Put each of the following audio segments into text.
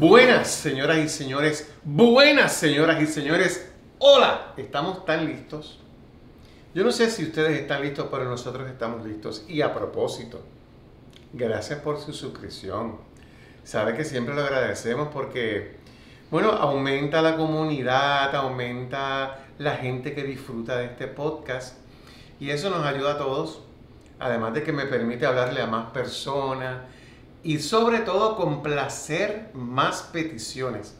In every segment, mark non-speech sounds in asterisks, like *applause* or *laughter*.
Buenas señoras y señores, buenas señoras y señores, hola, estamos tan listos. Yo no sé si ustedes están listos, pero nosotros estamos listos. Y a propósito, gracias por su suscripción. Sabe que siempre lo agradecemos porque, bueno, aumenta la comunidad, aumenta la gente que disfruta de este podcast y eso nos ayuda a todos. Además de que me permite hablarle a más personas, y sobre todo complacer más peticiones.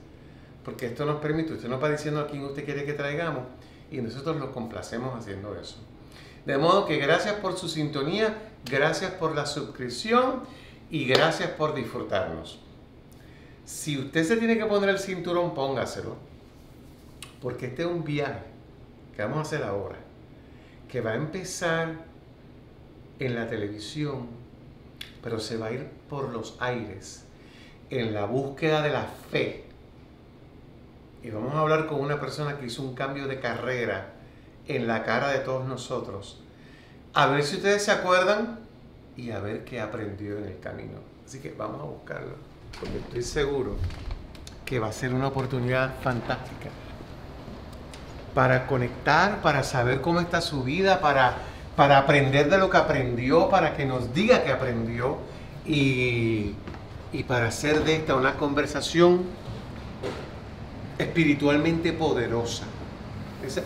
Porque esto nos permite, usted nos va diciendo a quién usted quiere que traigamos y nosotros lo complacemos haciendo eso. De modo que gracias por su sintonía, gracias por la suscripción y gracias por disfrutarnos. Si usted se tiene que poner el cinturón, póngaselo. Porque este es un viaje que vamos a hacer ahora, que va a empezar en la televisión pero se va a ir por los aires en la búsqueda de la fe. Y vamos a hablar con una persona que hizo un cambio de carrera en la cara de todos nosotros. A ver si ustedes se acuerdan y a ver qué aprendió en el camino. Así que vamos a buscarlo, porque estoy seguro que va a ser una oportunidad fantástica para conectar, para saber cómo está su vida, para para aprender de lo que aprendió, para que nos diga que aprendió y, para hacer de esta una conversación espiritualmente poderosa.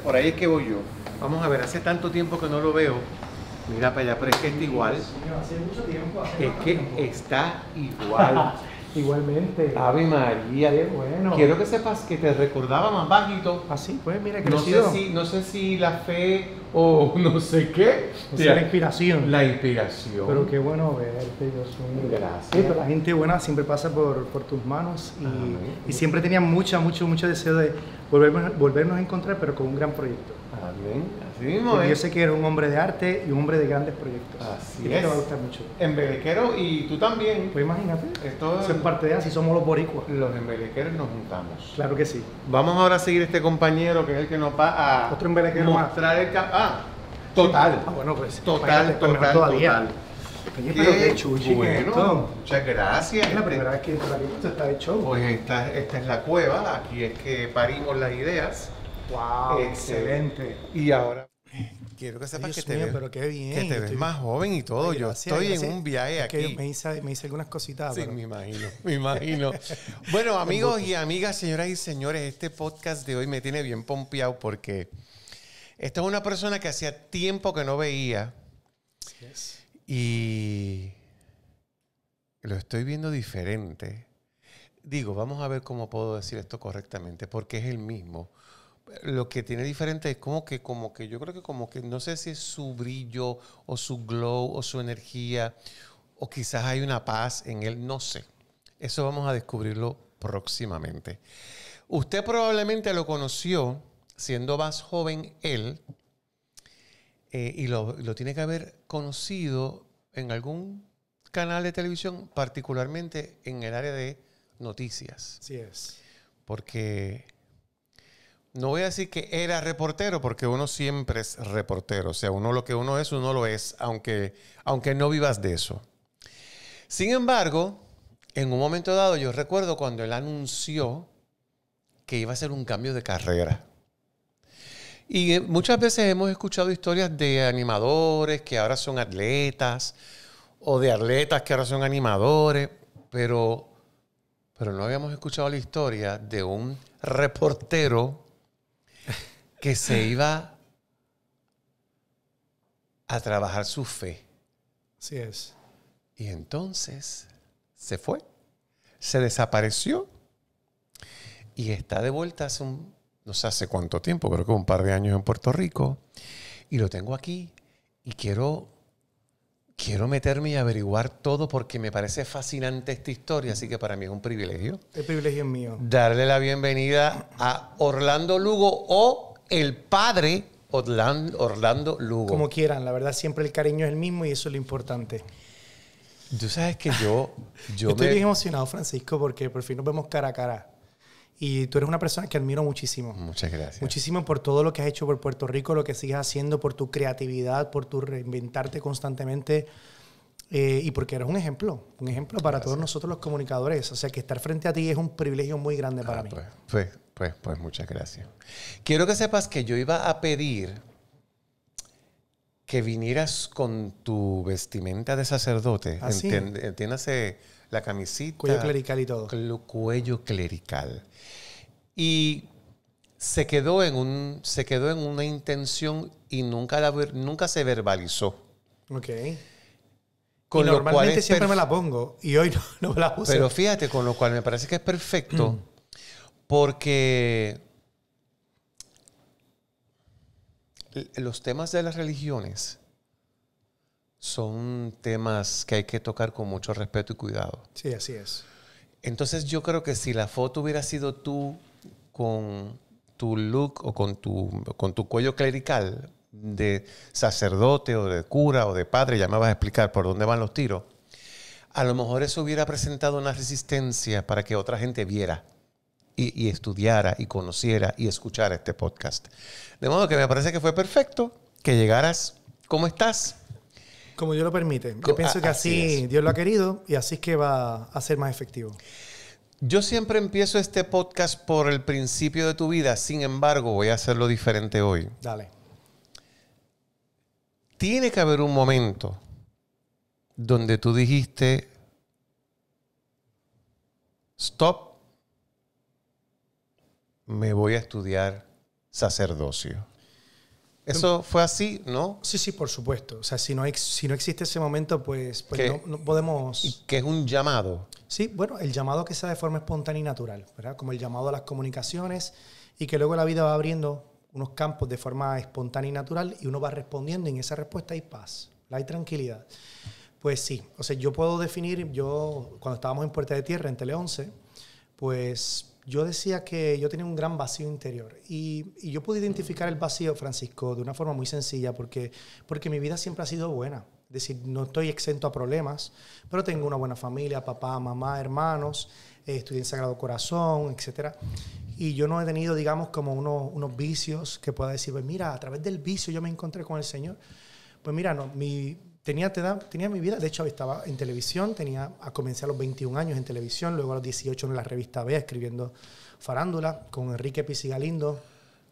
por ahí es que voy yo. Vamos a ver, hace tanto tiempo que no lo veo. Mira para allá, pero es que está igual. es que está igual. *laughs* Igualmente. Ave María. Qué bueno. Quiero que sepas que te recordaba más bajito. Así, ah, pues mira, que no sé, si, no sé si la fe o *laughs* no sé qué. la inspiración. La inspiración. Pero qué bueno verte, mío, Gracias. la gente buena siempre pasa por, por tus manos y, siempre tenía mucha, mucho, mucho deseo de volvernos, volvernos a encontrar, pero con un gran proyecto. Amén. ¿eh? yo sé que eres un hombre de arte y un hombre de grandes proyectos. Así y es. Te va a gustar mucho. Embelequero y tú también. Pues imagínate. Esto es parte de así somos los boricuas. Los embelequeros nos juntamos. Claro que sí. Vamos ahora a seguir este compañero que es el que nos va a mostrar el ah, total. Ah, bueno, pues total, pues, total, total qué bueno, Muchas gracias. Es la primera vez que esto está hecho. Pues esta, esta es la cueva, aquí es que parimos las ideas. Wow, excelente. Y ahora quiero que sepas que te, ves, más joven y todo. yo estoy en un viaje aquí. me, hice, algunas cositas. Sí, me imagino, me imagino. *laughs* bueno, amigos y amigas, señoras y señores, este podcast de hoy me tiene bien pompeado porque esta es una persona que hacía tiempo que no veía. Y lo estoy viendo diferente. Digo, vamos a ver cómo puedo decir esto correctamente, porque es el mismo lo que tiene diferente es como que, como que, yo creo que como que, no sé si es su brillo o su glow o su energía o quizás hay una paz en él, no sé. Eso vamos a descubrirlo próximamente. Usted probablemente lo conoció siendo más joven él eh, y lo, lo tiene que haber conocido en algún canal de televisión, particularmente en el área de noticias. Sí es. Porque no voy a decir que era reportero, porque uno siempre es reportero. O sea, uno lo que uno es, uno lo es, aunque, aunque no vivas de eso. Sin embargo, en un momento dado, yo recuerdo cuando él anunció que iba a hacer un cambio de carrera. Y eh, muchas veces hemos escuchado historias de animadores que ahora son atletas, o de atletas que ahora son animadores, pero, pero no habíamos escuchado la historia de un reportero que se iba a trabajar su fe. Así es. Y entonces se fue, se desapareció y está de vuelta hace un, no sé hace cuánto tiempo, creo que un par de años en Puerto Rico. Y lo tengo aquí y quiero, quiero meterme y averiguar todo porque me parece fascinante esta historia, así que para mí es un privilegio. El privilegio es mío. Darle la bienvenida a Orlando Lugo o el padre Orlando, Orlando Lugo. Como quieran, la verdad siempre el cariño es el mismo y eso es lo importante. Tú sabes que yo... yo Estoy bien emocionado, Francisco, porque por fin nos vemos cara a cara. Y tú eres una persona que admiro muchísimo. Muchas gracias. Muchísimo por todo lo que has hecho por Puerto Rico, lo que sigues haciendo, por tu creatividad, por tu reinventarte constantemente. Eh, y porque eres un ejemplo, un ejemplo para todos nosotros los comunicadores. O sea que estar frente a ti es un privilegio muy grande para ah, mí. Pues, pues, pues, pues muchas gracias. Quiero que sepas que yo iba a pedir que vinieras con tu vestimenta de sacerdote. ¿Ah, Entiéndase la camisita. Cuello clerical y todo. Cuello clerical. Y se quedó en, un, se quedó en una intención y nunca, la, nunca se verbalizó. Ok. Con normalmente siempre me la pongo y hoy *laughs* no, no me la uso. Pero fíjate, con lo cual me parece que es perfecto mm. Porque los temas de las religiones son temas que hay que tocar con mucho respeto y cuidado. Sí, así es. Entonces yo creo que si la foto hubiera sido tú con tu look o con tu, con tu cuello clerical de sacerdote o de cura o de padre, ya me vas a explicar por dónde van los tiros, a lo mejor eso hubiera presentado una resistencia para que otra gente viera y, estudiara y conociera y escuchara este podcast. De modo que me parece que fue perfecto que llegaras. ¿Cómo estás? Como Dios lo permite. Yo pienso que así, así Dios lo ha querido y así es que va a ser más efectivo. Yo siempre empiezo este podcast por el principio de tu vida, sin embargo voy a hacerlo diferente hoy. Dale. Tiene que haber un momento donde tú dijiste, stop, me voy a estudiar sacerdocio. Em, Eso fue así, ¿no? Sí, sí, por supuesto. O sea, si no, si no existe ese momento, pues, pues no, podemos... ¿Y qué es un llamado? Sí, bueno, el llamado que sea de forma espontánea y natural, ¿verdad? Como el llamado a las comunicaciones y que luego la vida va abriendo unos campos de forma espontánea y natural y uno va respondiendo y en esa respuesta hay paz, hay tranquilidad. Pues sí, o sea, yo puedo definir, yo cuando estábamos en Puerta de Tierra, en Tele 11, pues yo decía que yo tenía un gran vacío interior y, y, yo pude identificar el vacío, Francisco, de una forma muy sencilla, porque, porque mi vida siempre ha sido buena. Es decir, no estoy exento a problemas, pero tengo una buena familia, papá, mamá, hermanos, eh, estudié en Sagrado Corazón, etc. Y yo no he tenido, digamos, como unos, unos vicios que pueda decir, pues mira, a través del vicio yo me encontré con el Señor. Pues mira, no, mi, Tenía, tenía mi vida, de hecho estaba en televisión, tenía, ah, comencé a los 21 años en televisión, luego a los 18 en la revista B escribiendo farándula con Enrique Pisigalindo,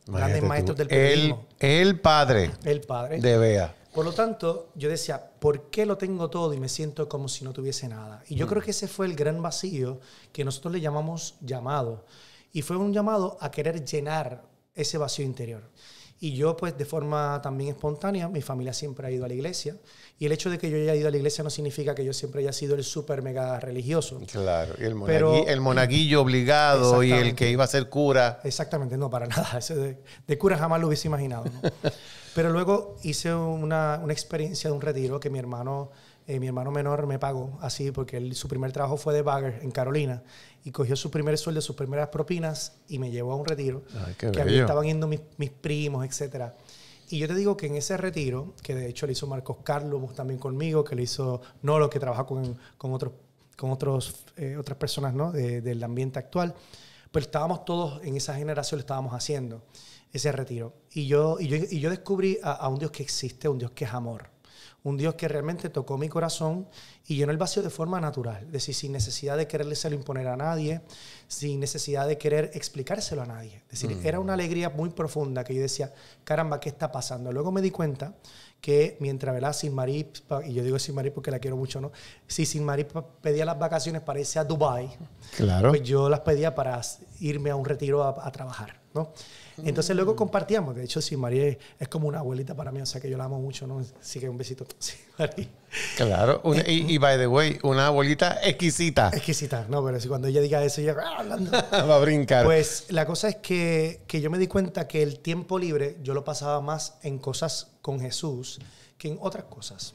grandes maestros del El, padre. El padre. De Bea. Por lo tanto, yo decía, ¿por qué lo tengo todo y me siento como si no tuviese nada? Y yo mm. creo que ese fue el gran vacío que nosotros le llamamos llamado. Y fue un llamado a querer llenar ese vacío interior. Y yo, pues, de forma también espontánea, mi familia siempre ha ido a la iglesia. Y el hecho de que yo haya ido a la iglesia no significa que yo siempre haya sido el súper mega religioso. Claro, el, monaguillo obligado y el que iba a ser cura. Exactamente, no, para *laughs* nada. de, cura jamás lo hubiese imaginado. *laughs* Pero luego hice una, una experiencia de un retiro que mi hermano eh, mi hermano menor me pagó así porque su primer trabajo fue de bagger en Carolina y cogió su primer sueldo, sus primeras propinas y me llevó a un retiro que ahí estaban yendo mis, primos, etcétera. Y yo te digo que en ese retiro, que de hecho le hizo Marcos Carlos también conmigo, que le hizo Nolo, que trabaja con, con otros, con otros, eh, otras personas ¿no? del ambiente actual, pues estábamos todos en esa generación, lo estábamos haciendo, ese retiro. Y yo, y yo, y yo descubrí a un Dios que existe, un Dios que es amor un Dios que realmente tocó mi corazón y llenó el vacío de forma natural, es decir, sin necesidad de quererle se imponer a nadie, sin necesidad de querer explicárselo a nadie. Es decir, era una mm. alegría muy profunda que yo decía, caramba, ¿qué está pasando? Luego me di cuenta que mientras, ¿verdad? Sin Marí, y yo digo Sin Marí porque la quiero mucho, ¿no? Si Sin Marí pedía las vacaciones para irse a Dubai, claro. pues yo las pedía para irme a un retiro a trabajar. Entonces luego compartíamos. De hecho, si María es como una abuelita para mí, o sea que yo la amo mucho, ¿no? Así que un besito. *laughs* Sí, María. Claro, y, by the way, una abuelita exquisita. Exquisita, no, pero si cuando ella diga eso, ella ah, *laughs* va a brincar. Pues la cosa es que, que yo me di cuenta que el tiempo libre yo lo pasaba más en cosas con Jesús que en otras cosas.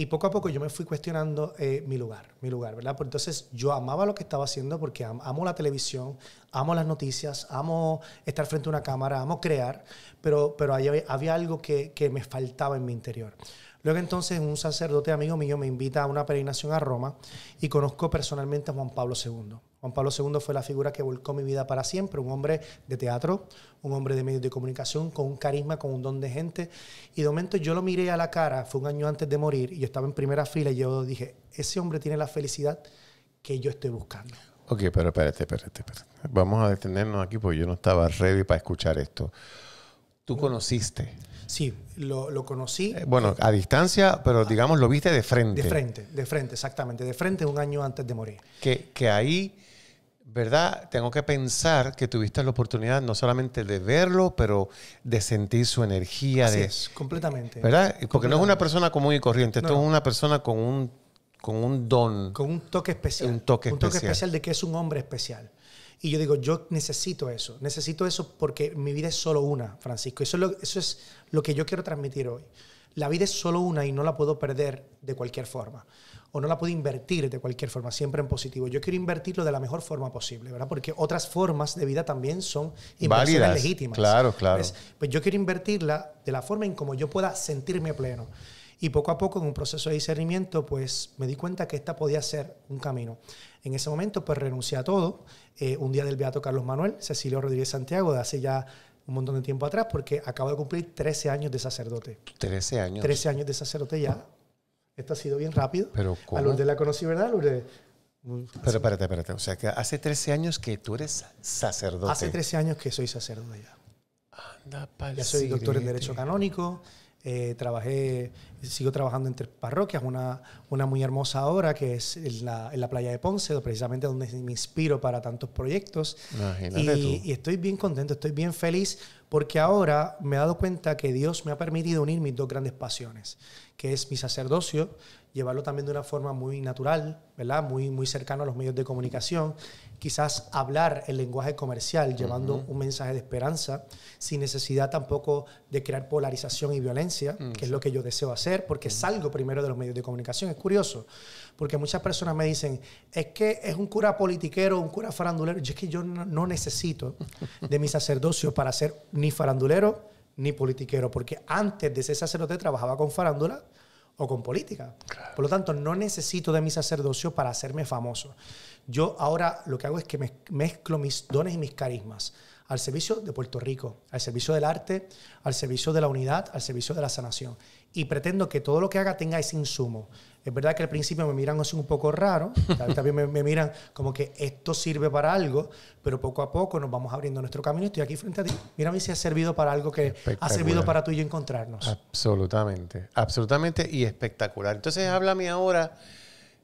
Y poco a poco yo me fui cuestionando eh, mi lugar, mi lugar, ¿verdad? Pues entonces yo amaba lo que estaba haciendo porque amo la televisión, amo las noticias, amo estar frente a una cámara, amo crear, pero, pero había, algo que, que me faltaba en mi interior. Luego entonces un sacerdote amigo mío me invita a una peregrinación a Roma y conozco personalmente a Juan Pablo II. Juan Pablo II fue la figura que volcó mi vida para siempre, un hombre de teatro, un hombre de medios de comunicación, con un carisma, con un don de gente. Y de momento yo lo miré a la cara, fue un año antes de morir, y yo estaba en primera fila y yo dije, ese hombre tiene la felicidad que yo estoy buscando. Ok, pero espérate, espérate, espérate. Vamos a detenernos aquí porque yo no estaba ready para escuchar esto. ¿Tú conociste? Sí, lo, conocí. Eh, bueno, a distancia, pero digamos lo viste de frente. De frente, de frente, exactamente. De frente un año antes de morir. Que, que ahí ¿verdad? Tengo que pensar que tuviste la oportunidad no solamente de verlo, pero de sentir su energía. Así es, completamente. ¿Verdad? Porque no es una persona común y corriente, no. esto es una persona con un, con un don. Con un toque especial. Un toque un toque especial de que es un hombre especial. Y yo digo, yo necesito eso, necesito eso porque mi vida es solo una, Francisco. Eso es lo, eso es lo que yo quiero transmitir hoy. La vida es solo una y no la puedo perder de cualquier forma o no la puedo invertir de cualquier forma, siempre en positivo. Yo quiero invertirlo de la mejor forma posible, ¿verdad? Porque otras formas de vida también son inversiones Válidas. legítimas. Claro, claro. Pues yo quiero invertirla de la forma en como yo pueda sentirme pleno. Y poco a poco, en un proceso de discernimiento, pues me di cuenta que esta podía ser un camino. En ese momento, pues renuncié a todo. Eh, un día del Beato Carlos Manuel, Cecilio Rodríguez Santiago, de hace ya un montón de tiempo atrás, porque acabo de cumplir 13 años de sacerdote. 13 años. 13 años de sacerdote ya. Esto ha sido bien rápido. Pero A la conocí, ¿verdad, Lourdes? Mm, Pero espérate, espérate. O sea, que hace 13 años que tú eres sacerdote. Hace 13 años que soy sacerdote ya. Ya soy doctor en Derecho Canónico, eh, trabajé, sigo trabajando entre parroquias, una, una muy hermosa ahora que es en la, en la playa de Ponce, precisamente donde me inspiro para tantos proyectos. Y, y, estoy bien contento, estoy bien feliz porque ahora me he dado cuenta que Dios me ha permitido unir mis dos grandes pasiones, que es mi sacerdocio, llevarlo también de una forma muy natural, ¿verdad? Muy, muy cercano a los medios de comunicación, quizás hablar el lenguaje comercial, llevando un mensaje de esperanza, sin necesidad tampoco de crear polarización y violencia, mm, que es lo que yo deseo hacer, porque salgo primero de los medios de comunicación. Es curioso, porque muchas personas me dicen, es que es un cura politiquero, un cura farandulero. Yo es que yo no, no necesito de mi sacerdocio para ser ni farandulero ni politiquero, porque antes de ser sacerdote trabajaba con farándula, o con política. Por lo tanto, no necesito de mi sacerdocio para hacerme famoso. Yo ahora lo que hago es que mezclo mis dones y mis carismas al servicio de Puerto Rico, al servicio del arte, al servicio de la unidad, al servicio de la sanación y pretendo que todo lo que haga tenga ese insumo. Es verdad que al principio me miran así un poco raro, *laughs* también me, miran como que esto sirve para algo, pero poco a poco nos vamos abriendo nuestro camino. Estoy aquí frente a ti. Mírame si ha servido para algo que ha servido para tú y yo encontrarnos. Absolutamente, absolutamente y espectacular. Entonces, háblame ahora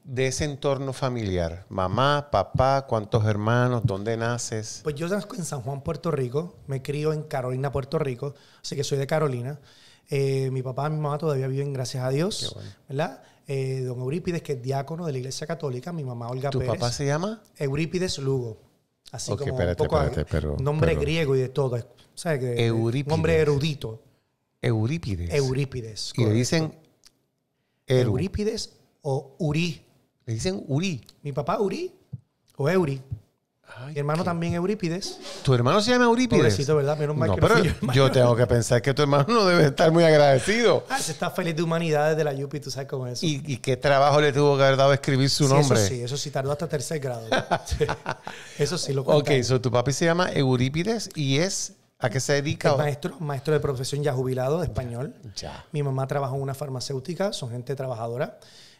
de ese entorno familiar? Mamá, papá, cuántos hermanos, dónde naces? Pues yo nací en San Juan, Puerto Rico, me crío en Carolina, Puerto Rico, así que soy de Carolina. Eh, mi papá y mi mamá todavía viven, gracias a Dios, ¿verdad? Eh, don Eurípides, que es diácono de la Iglesia Católica, mi mamá Olga ¿Tu Pérez. ¿Tu papá se llama? Eurípides Lugo. Así como un poco nombre griego y de todo. ¿sabes? qué? Eurípides. Nombre erudito. Eurípides. Eurípides. Y le dicen Eurípides o Uri. Le dicen Uri. Mi papá Uri o Euri mi hermano también Eurípides. ¿Tu hermano se llama Eurípides? Pobrecito, ¿verdad? no, pero yo, tengo que pensar que tu hermano no debe estar muy agradecido. *laughs* Ah, se está feliz de humanidades de la Yupi, tú sabes cómo es ¿Y, qué trabajo le tuvo que haber dado a escribir su nombre? Eso sí, eso sí, tardó hasta tercer grado. *laughs* *laughs* Eso sí lo cuenta. Ok, so tu papi se llama Eurípides y es... ¿A qué se dedica? Es maestro, maestro de profesión ya jubilado de español. Ya. Mi mamá trabaja en una farmacéutica, son gente trabajadora.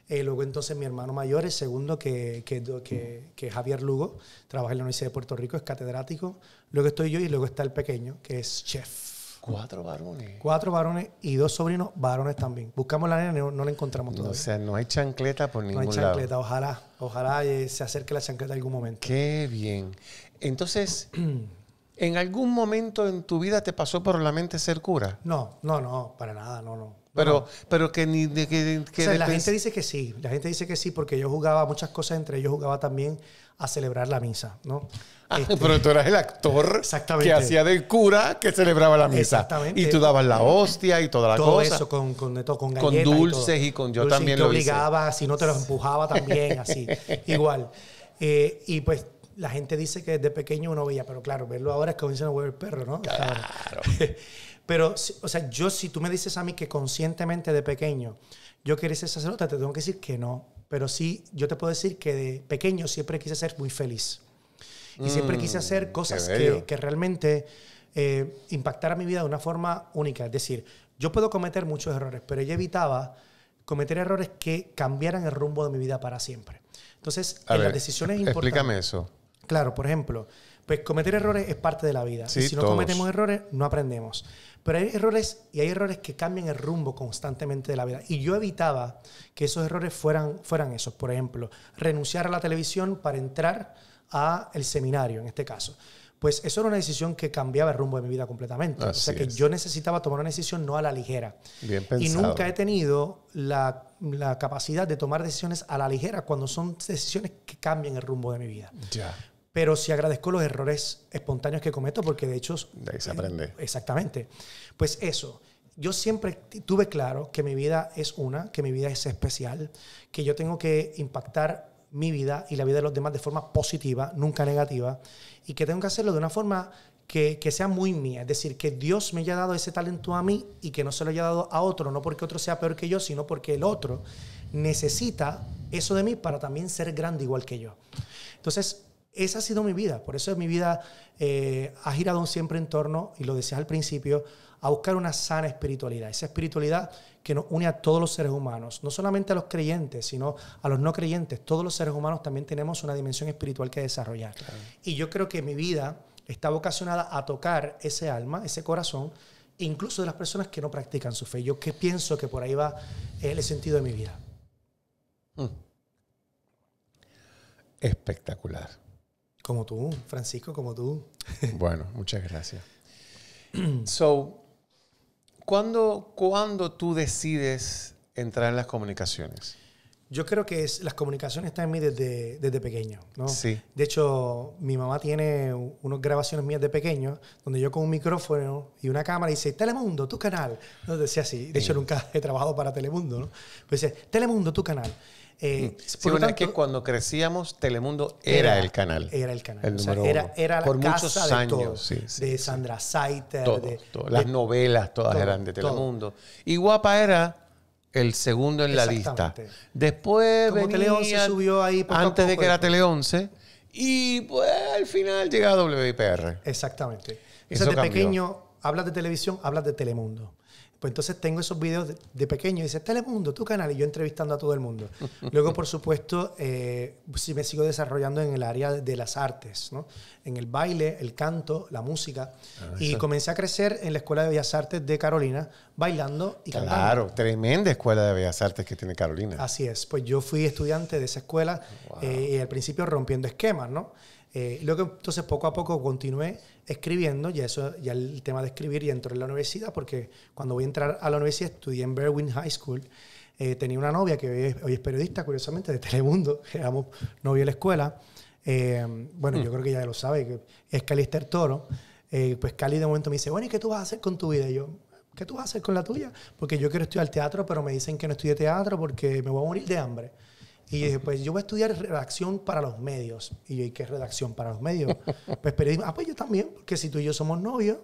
Eh, luego entonces mi hermano mayor, el segundo, que, que, Javier Lugo, trabaja en la Universidad de Puerto Rico, es catedrático. Luego estoy yo y luego está el pequeño, que es chef. Cuatro varones. Cuatro varones y dos sobrinos varones también. Buscamos la nena, no, no la encontramos todavía. O sea, no hay chancleta por ningún lado. No hay chancleta, ojalá. Ojalá eh, se acerque la chancleta en algún momento. Qué bien. Entonces... ¿En algún momento en tu vida te pasó por la mente ser cura? No, no, no, para nada, no, no. Pero, pero que ni de, que, o la gente dice que sí, la gente dice que sí, porque yo jugaba muchas cosas, entre ellos jugaba también a celebrar la misa, ¿no? Ah, este pero tú eras el actor que hacía del cura que celebraba la misa. Exactamente. Y tú dabas la hostia y toda la todo cosa. Eso, con, con, todo, con, con dulces y, con yo también y te obligaba, si no te los empujaba también, *laughs* así, igual. Eh, y pues la gente dice que desde pequeño uno veía, pero claro, verlo ahora es que uno no el perro, ¿no? Claro. Pero, o sea, yo, si tú me dices a mí que conscientemente de pequeño yo quería ser sacerdote, te tengo que decir que no. Pero sí, yo te puedo decir que de pequeño siempre quise ser muy feliz. Y siempre quise hacer mm, cosas que, que, realmente eh, impactaran mi vida de una forma única. Es decir, yo puedo cometer muchos errores, pero yo evitaba cometer errores que cambiaran el rumbo de mi vida para siempre. Entonces, en las decisiones importantes. Explícame eso. Claro, por ejemplo, pues cometer errores es parte de la vida. si no cometemos errores, no aprendemos. Pero hay errores y hay errores que cambian el rumbo constantemente de la vida. Y yo evitaba que esos errores fueran, fueran esos. Por ejemplo, renunciar a la televisión para entrar a el seminario, en este caso. Pues eso era una decisión que cambiaba el rumbo de mi vida completamente. o sea que yo necesitaba tomar una decisión no a la ligera. y nunca he tenido la, la, capacidad de tomar decisiones a la ligera cuando son decisiones que cambian el rumbo de mi vida. Ya pero sí agradezco los errores espontáneos que cometo porque de hecho... De ahí se aprende. Eh, exactamente. Pues eso, yo siempre tuve claro que mi vida es una, que mi vida es especial, que yo tengo que impactar mi vida y la vida de los demás de forma positiva, nunca negativa, y que tengo que hacerlo de una forma que, sea muy mía. Es decir, que Dios me haya dado ese talento a mí y que no se lo haya dado a otro, no porque otro sea peor que yo, sino porque el otro necesita eso de mí para también ser grande igual que yo. Entonces, esa ha sido mi vida. Por eso mi vida eh, ha girado siempre en torno, y lo decías al principio, a buscar una sana espiritualidad. Esa espiritualidad que nos une a todos los seres humanos, no solamente a los creyentes, sino a los no creyentes. Todos los seres humanos también tenemos una dimensión espiritual que desarrollar. Y yo creo que mi vida está vocacionada a tocar ese alma, ese corazón, incluso de las personas que no practican su fe. Yo que pienso que por ahí va eh, el sentido de mi vida. Mm. Espectacular. Como tú, Francisco, como tú. *laughs* bueno, muchas gracias. *clears throat* so, ¿cuándo, ¿cuándo tú decides entrar en las comunicaciones? Yo creo que es, las comunicaciones están en mí desde, desde pequeño, ¿no? De hecho, mi mamá tiene unas grabaciones mías de pequeño, donde yo con un micrófono y una cámara dice, Telemundo, tu canal. No decía así. De hecho, nunca he trabajado para Telemundo, ¿no? Pues dice, Telemundo, tu canal. Eh, mm. es que cuando crecíamos, Telemundo era, el canal. Era el canal. la por casa muchos de años, de Sandra Saiter. Las novelas todas eran de Telemundo. Y Guapa era el segundo en la lista. Después venía, subió antes de que era Tele 11 y pues al final llega WIPR. Exactamente. Eso pequeño hablas de televisión, hablas de Telemundo. Pues entonces tengo esos videos de, pequeño, y dice Telemundo, tu canal, y yo entrevistando a todo el mundo. *laughs* Luego, por supuesto, eh, si me sigo desarrollando en el área de las artes, ¿no? en el baile, el canto, la música. Ah, y comencé a crecer en la Escuela de Bellas Artes de Carolina, bailando y cantando. Claro, tremenda Escuela de Bellas Artes que tiene Carolina. Así es, pues yo fui estudiante de esa escuela eh, y al principio rompiendo esquemas, ¿no? Eh, entonces poco a poco continué escribiendo, ya eso, ya el tema de escribir y entré en la universidad, porque cuando voy a entrar a la universidad estudié en Berwyn High School. Eh, tenía una novia que hoy es, periodista, curiosamente, de Telemundo, *laughs* éramos novia en la escuela. Eh, bueno, yo mm. creo que ya lo sabe, que es Calister Toro. pues Cali de momento me dice, bueno, ¿y qué tú vas a hacer con tu vida? Y yo, ¿qué tú vas a hacer con la tuya? Porque yo quiero estudiar teatro, pero me dicen que no estudie teatro porque me voy a morir de hambre. Y yo dije, pues yo voy a estudiar redacción para los medios. Y yo, ¿y qué redacción para los medios? *laughs* Pues periodismo. Ah, pues yo también, porque si tú y yo somos novios,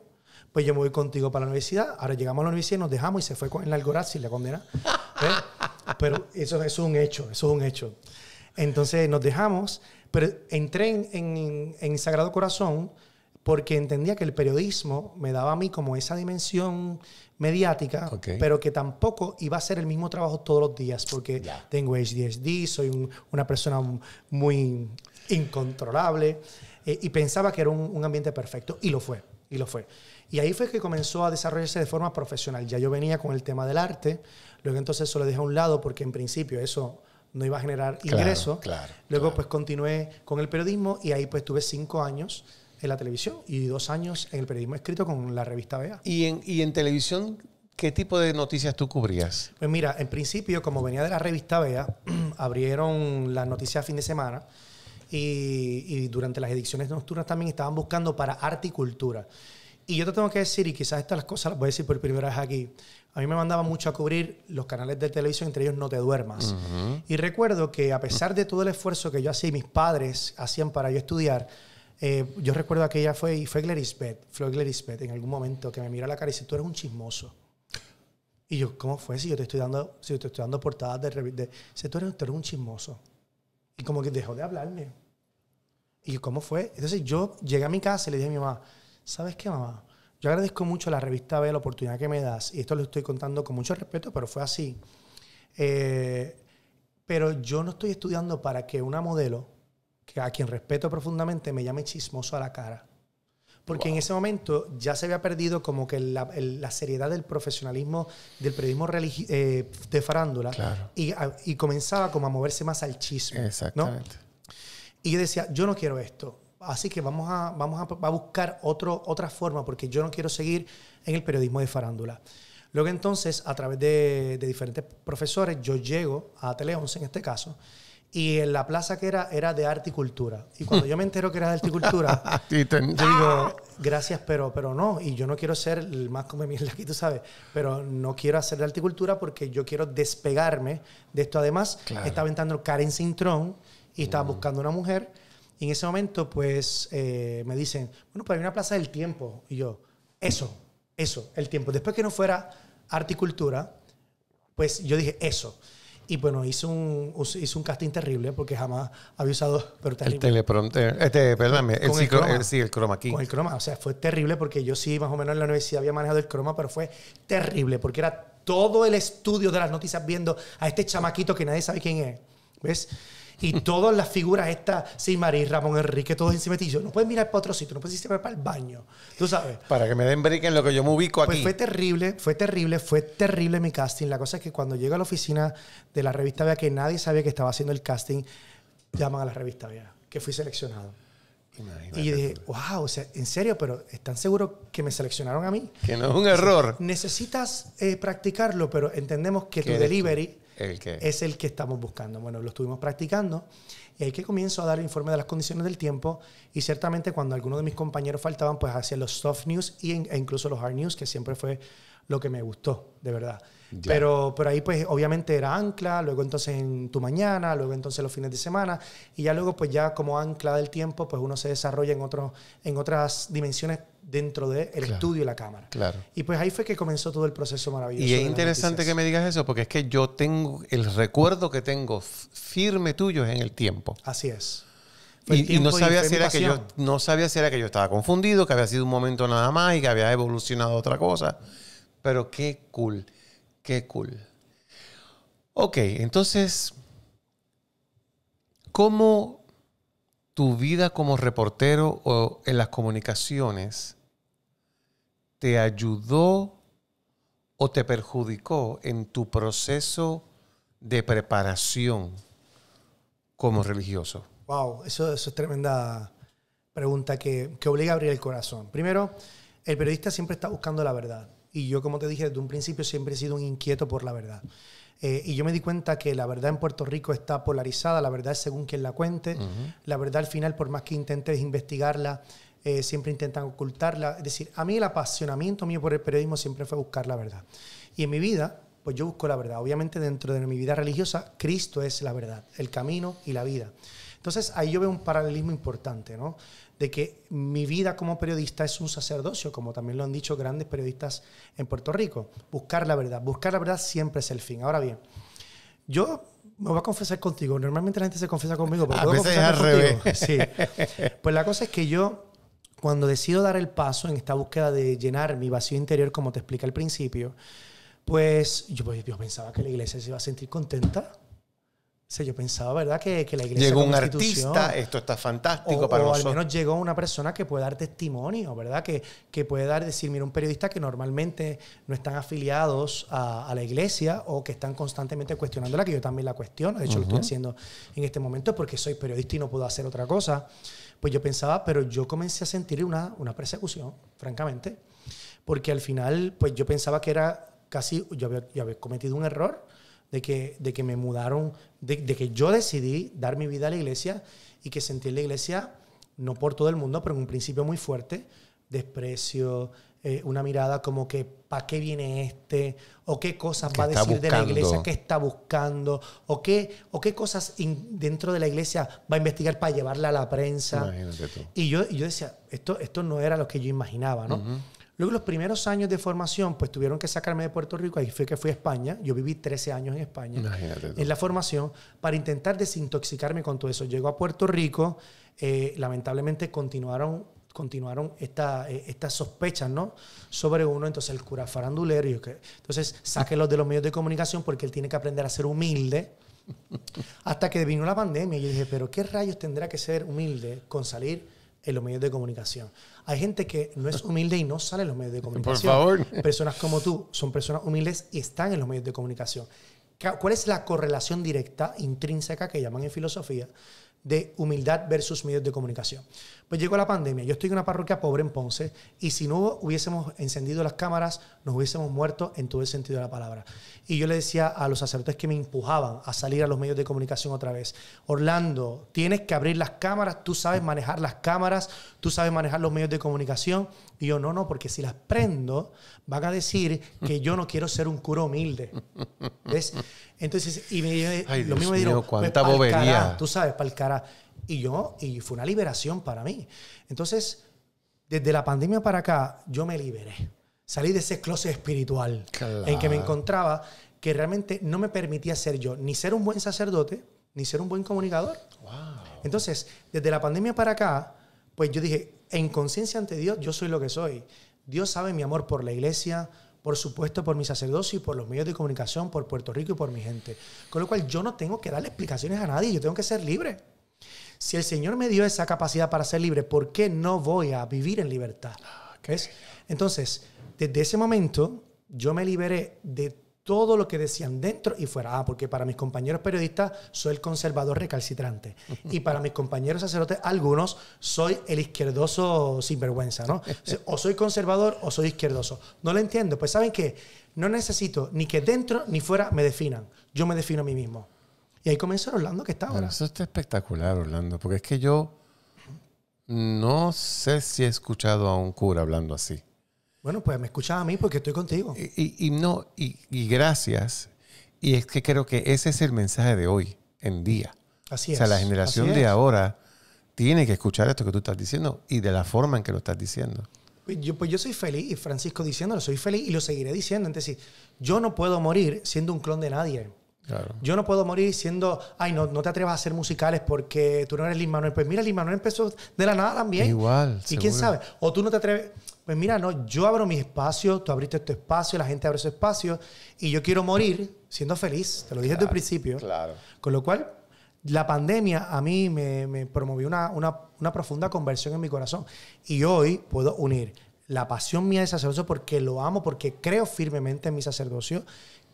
pues yo me voy contigo para la universidad. Ahora llegamos a la universidad y nos dejamos y se fue con el algoraz y la condena. *laughs* ¿Eh? Pero eso, es un hecho, eso es un hecho. Entonces nos dejamos, pero entré en Sagrado Corazón porque entendía que el periodismo me daba a mí como esa dimensión mediática, pero que tampoco iba a ser el mismo trabajo todos los días, porque tengo HDHD, soy una persona muy incontrolable, eh, y pensaba que era un, ambiente perfecto, y lo fue, y lo fue. Y ahí fue que comenzó a desarrollarse de forma profesional. Ya yo venía con el tema del arte, luego entonces eso lo dejé a un lado porque en principio eso no iba a generar ingreso luego pues continué con el periodismo y ahí pues tuve cinco años en la televisión y dos años en el periodismo escrito con la revista BEA. ¿Y en, y en televisión qué tipo de noticias tú cubrías? Pues mira, en principio, como venía de la revista BEA, *clears throat* abrieron las noticias a fin de semana. Y, durante las ediciones nocturnas también estaban buscando para arte y cultura. Y yo te tengo que decir, y quizás estas las cosas las voy a decir por primera vez aquí, a mí me mandaba mucho a cubrir los canales de televisión, entre ellos No Te Duermas. Y recuerdo que a pesar de todo el esfuerzo que yo hacía y mis padres hacían para yo estudiar, eh, yo recuerdo aquella fue, y fue Glerisbet, en algún momento, que me mira a la cara y dice, tú eres un chismoso. Y yo, ¿cómo fue? Si yo te estoy dando, si yo te estoy dando portadas de revistas. Dice, tú eres, un chismoso. Y como que dejó de hablarme. Y yo, ¿cómo fue? Entonces yo llegué a mi casa y le dije a mi mamá, ¿sabes qué, mamá? Yo agradezco mucho la revista B la oportunidad que me das. Y esto lo estoy contando con mucho respeto, pero fue así. Eh, pero yo no estoy estudiando para que una modelo a quien respeto profundamente, me llame chismoso a la cara. Porque en ese momento ya se había perdido como que la, seriedad del profesionalismo, del periodismo eh, de farándula, y, comenzaba como a moverse más al chisme. Exactamente. Y yo decía, yo no quiero esto, así que vamos a, vamos a, buscar otro, otra forma, porque yo no quiero seguir en el periodismo de farándula. Luego entonces, a través de, de diferentes profesores, yo llego a Tele en este caso, y en la plaza que era, era de articultura. y cuando yo me entero que era de articultura, *laughs* yo digo, ¡Ah! gracias, pero, pero no. Y yo no quiero ser el más come mierda aquí, tú sabes. Pero no quiero hacer de articultura porque yo quiero despegarme de esto. Además, estaba entrando Karen Sintrón y estaba mm. buscando una mujer. Y en ese momento, pues, eh, me dicen, bueno, pero hay una plaza del tiempo. Y yo, eso, eso, el tiempo. Después que no fuera articultura, pues yo dije, eso. Y bueno, hizo un, hizo un casting terrible porque jamás había usado. Pero El teleprompter. Este, perdóname, el, eh, sí, el croma aquí. Con el croma. O sea, fue terrible porque yo sí, más o menos en la universidad había manejado el croma, pero fue terrible porque era todo el estudio de las noticias viendo a este chamaquito que nadie sabe quién es. ¿Ves? Y todas las figuras estas, sí, María, Ramón Enrique, todos encima de ti. no puedes mirar para otro sitio, no puedes irse para el baño. Tú sabes. Para que me den break lo que yo me ubico pues aquí. Pues fue terrible, fue terrible, fue terrible mi casting. La cosa es que cuando llego a la oficina de la revista Vea, que nadie sabía que estaba haciendo el casting, llaman a la revista Vea, que fui seleccionado. Imagínate. Y dije, wow, o sea, en serio, pero ¿están seguros que me seleccionaron a mí? Que no es un error. Necesitas eh, practicarlo, pero entendemos que tu delivery es el que estamos buscando. Bueno, lo estuvimos practicando y ahí que comienzo a dar informe de las condiciones del tiempo y ciertamente cuando algunos de mis compañeros faltaban, pues hacía los soft news e incluso los hard news, que siempre fue lo que me gustó, de verdad. Pero, ...por ahí pues obviamente era ancla, luego entonces en tu mañana, luego entonces los fines de semana y ya luego pues ya como ancla del tiempo pues uno se desarrolla en, otros en otras dimensiones dentro del estudio y la cámara. Claro. Y pues ahí fue que comenzó todo el proceso maravilloso. Y es interesante que me digas eso porque es que yo tengo, el recuerdo que tengo firme tuyo en el tiempo. Así es. Y, no sabía si era que yo no sabía si era que yo estaba confundido, que había sido un momento nada más y que había evolucionado otra cosa. Pero qué cool, qué cool. Ok, entonces, ¿cómo tu vida como reportero o en las comunicaciones te ayudó o te perjudicó en tu proceso de preparación como religioso? Wow, eso, es es tremenda pregunta que obliga a abrir el corazón. Primero, el periodista siempre está buscando la verdad. Y yo, como te dije desde un principio, siempre he sido un inquieto por la verdad. Eh, y yo me di cuenta que la verdad en Puerto Rico está polarizada, la verdad es según quien la cuente, la verdad al final, por más que intentes investigarla, eh, siempre intentan ocultarla. Es decir, a mí el apasionamiento mío por el periodismo siempre fue buscar la verdad. Y en mi vida, pues yo busco la verdad. Obviamente dentro de mi vida religiosa, Cristo es la verdad, el camino y la vida. Entonces ahí yo veo un paralelismo importante, ¿no? de que mi vida como periodista es un sacerdocio, como también lo han dicho grandes periodistas en Puerto Rico. Buscar la verdad, buscar la verdad siempre es el fin. Ahora bien, yo me voy a confesar contigo. Normalmente la gente se confiesa conmigo, pero a veces Sí. Pues la cosa es que yo, cuando decido dar el paso en esta búsqueda de llenar mi vacío interior, como te explica al principio, pues, pues, yo pensaba que la iglesia se iba a sentir contenta yo pensaba, ¿verdad? Que, la iglesia. Llegó un artista, esto está fantástico para para o Al menos llegó una persona que puede dar testimonio, ¿verdad? Que, que puede dar, decir, mira, un periodista que normalmente no están afiliados a, la iglesia o que están constantemente cuestionándola, que yo también la cuestiono. De hecho, lo estoy haciendo en este momento porque soy periodista y no puedo hacer otra cosa. Pues yo pensaba, pero yo comencé a sentir una, una persecución, francamente, porque al final, pues yo pensaba que era casi, yo había cometido un error de que, de que me mudaron, de, que yo decidí dar mi vida a la iglesia y que sentí en la iglesia, no por todo el mundo, pero en un principio muy fuerte, desprecio, eh, una mirada como que, ¿para qué viene este? ¿O qué cosas va a decir de la iglesia? ¿Qué está buscando? ¿O qué, o qué cosas dentro de la iglesia va a investigar para llevarla a la prensa? Y yo, yo decía, esto, esto no era lo que yo imaginaba, ¿no? Luego los primeros años de formación, pues tuvieron que sacarme de Puerto Rico, ahí fue que fui a España, yo viví 13 años en España, en la formación, para intentar desintoxicarme con todo eso. Llego a Puerto Rico, eh, lamentablemente continuaron continuaron eh, estas sospechas, ¿no? Sobre uno, entonces el cura farandulero, y entonces entonces los de los medios de comunicación porque él tiene que aprender a ser humilde. Hasta que vino la pandemia y yo dije, pero ¿qué rayos tendrá que ser humilde con salir en los medios de comunicación? Hay gente que no es humilde y no sale en los medios de comunicación. Por favor. Personas como tú son personas humildes y están en los medios de comunicación. ¿Cuál es la correlación directa, intrínseca, que llaman en filosofía de humildad versus medios de comunicación. Pues llegó la pandemia, yo estoy en una parroquia pobre en Ponce y si no hubiésemos encendido las cámaras, nos hubiésemos muerto en todo el sentido de la palabra. Y yo le decía a los sacerdotes que me empujaban a salir a los medios de comunicación otra vez, Orlando, tienes que abrir las cámaras, tú sabes manejar las cámaras, tú sabes manejar los medios de comunicación. Y yo no, no, porque si las prendo, van a decir que yo no quiero ser un cura humilde. ¿Ves? Entonces, y me, lo mismo me dijo, cuánta pues, bobería. tú sabes, para el cara. Y yo, y fue una liberación para mí. Entonces, desde la pandemia para acá, yo me liberé. Salí de ese closet espiritual en que me encontraba que realmente no me permitía ser yo, ni ser un buen sacerdote, ni ser un buen comunicador. Entonces, desde la pandemia para acá, pues yo dije, en conciencia ante Dios, yo soy lo que soy. Dios sabe mi amor por la iglesia, por supuesto por mi sacerdocio y por los medios de comunicación, por Puerto Rico y por mi gente. Con lo cual yo no tengo que darle explicaciones a nadie, yo tengo que ser libre. Si el Señor me dio esa capacidad para ser libre, ¿por qué no voy a vivir en libertad? Ah, Entonces, desde ese momento yo me liberé de todo lo que decían dentro y fuera. Ah, porque para mis compañeros periodistas soy el conservador recalcitrante. Y para mis compañeros sacerdotes, algunos, soy el izquierdoso sinvergüenza, ¿no? O soy conservador o soy izquierdoso. No lo entiendo. Pues ¿saben qué? No necesito ni que dentro ni fuera me definan. Yo me defino a mí mismo. Y ahí comenzó Orlando que está ahora. eso está espectacular, Orlando, porque es que yo no sé si he escuchado a un cura hablando así. Bueno, pues me escuchas a mí porque estoy contigo. Y, no, y, gracias. Y es que creo que ese es el mensaje de hoy, en día. Así es. O sea, la generación de ahora tiene que escuchar esto que tú estás diciendo y de la forma en que lo estás diciendo. Pues yo, pues yo soy feliz, y Francisco diciéndolo, soy feliz y lo seguiré diciendo. Entonces, yo no puedo morir siendo un clon de nadie. Claro. Yo no puedo morir siendo, ay, no, no te atrevas a hacer musicales porque tú no eres Lin Manuel. Pues mira, Lin Manuel empezó de la nada también. Igual. Y quién sabe. O tú no te atreves pues mira, no, yo abro mi espacio, tú abriste tu espacio, la gente abre su espacio, y yo quiero morir siendo feliz, te lo dije desde el principio. Claro. Con lo cual, la pandemia a mí me, promovió una, una, una, profunda conversión en mi corazón. Y hoy puedo unir la pasión mía de sacerdocio porque lo amo, porque creo firmemente en mi sacerdocio,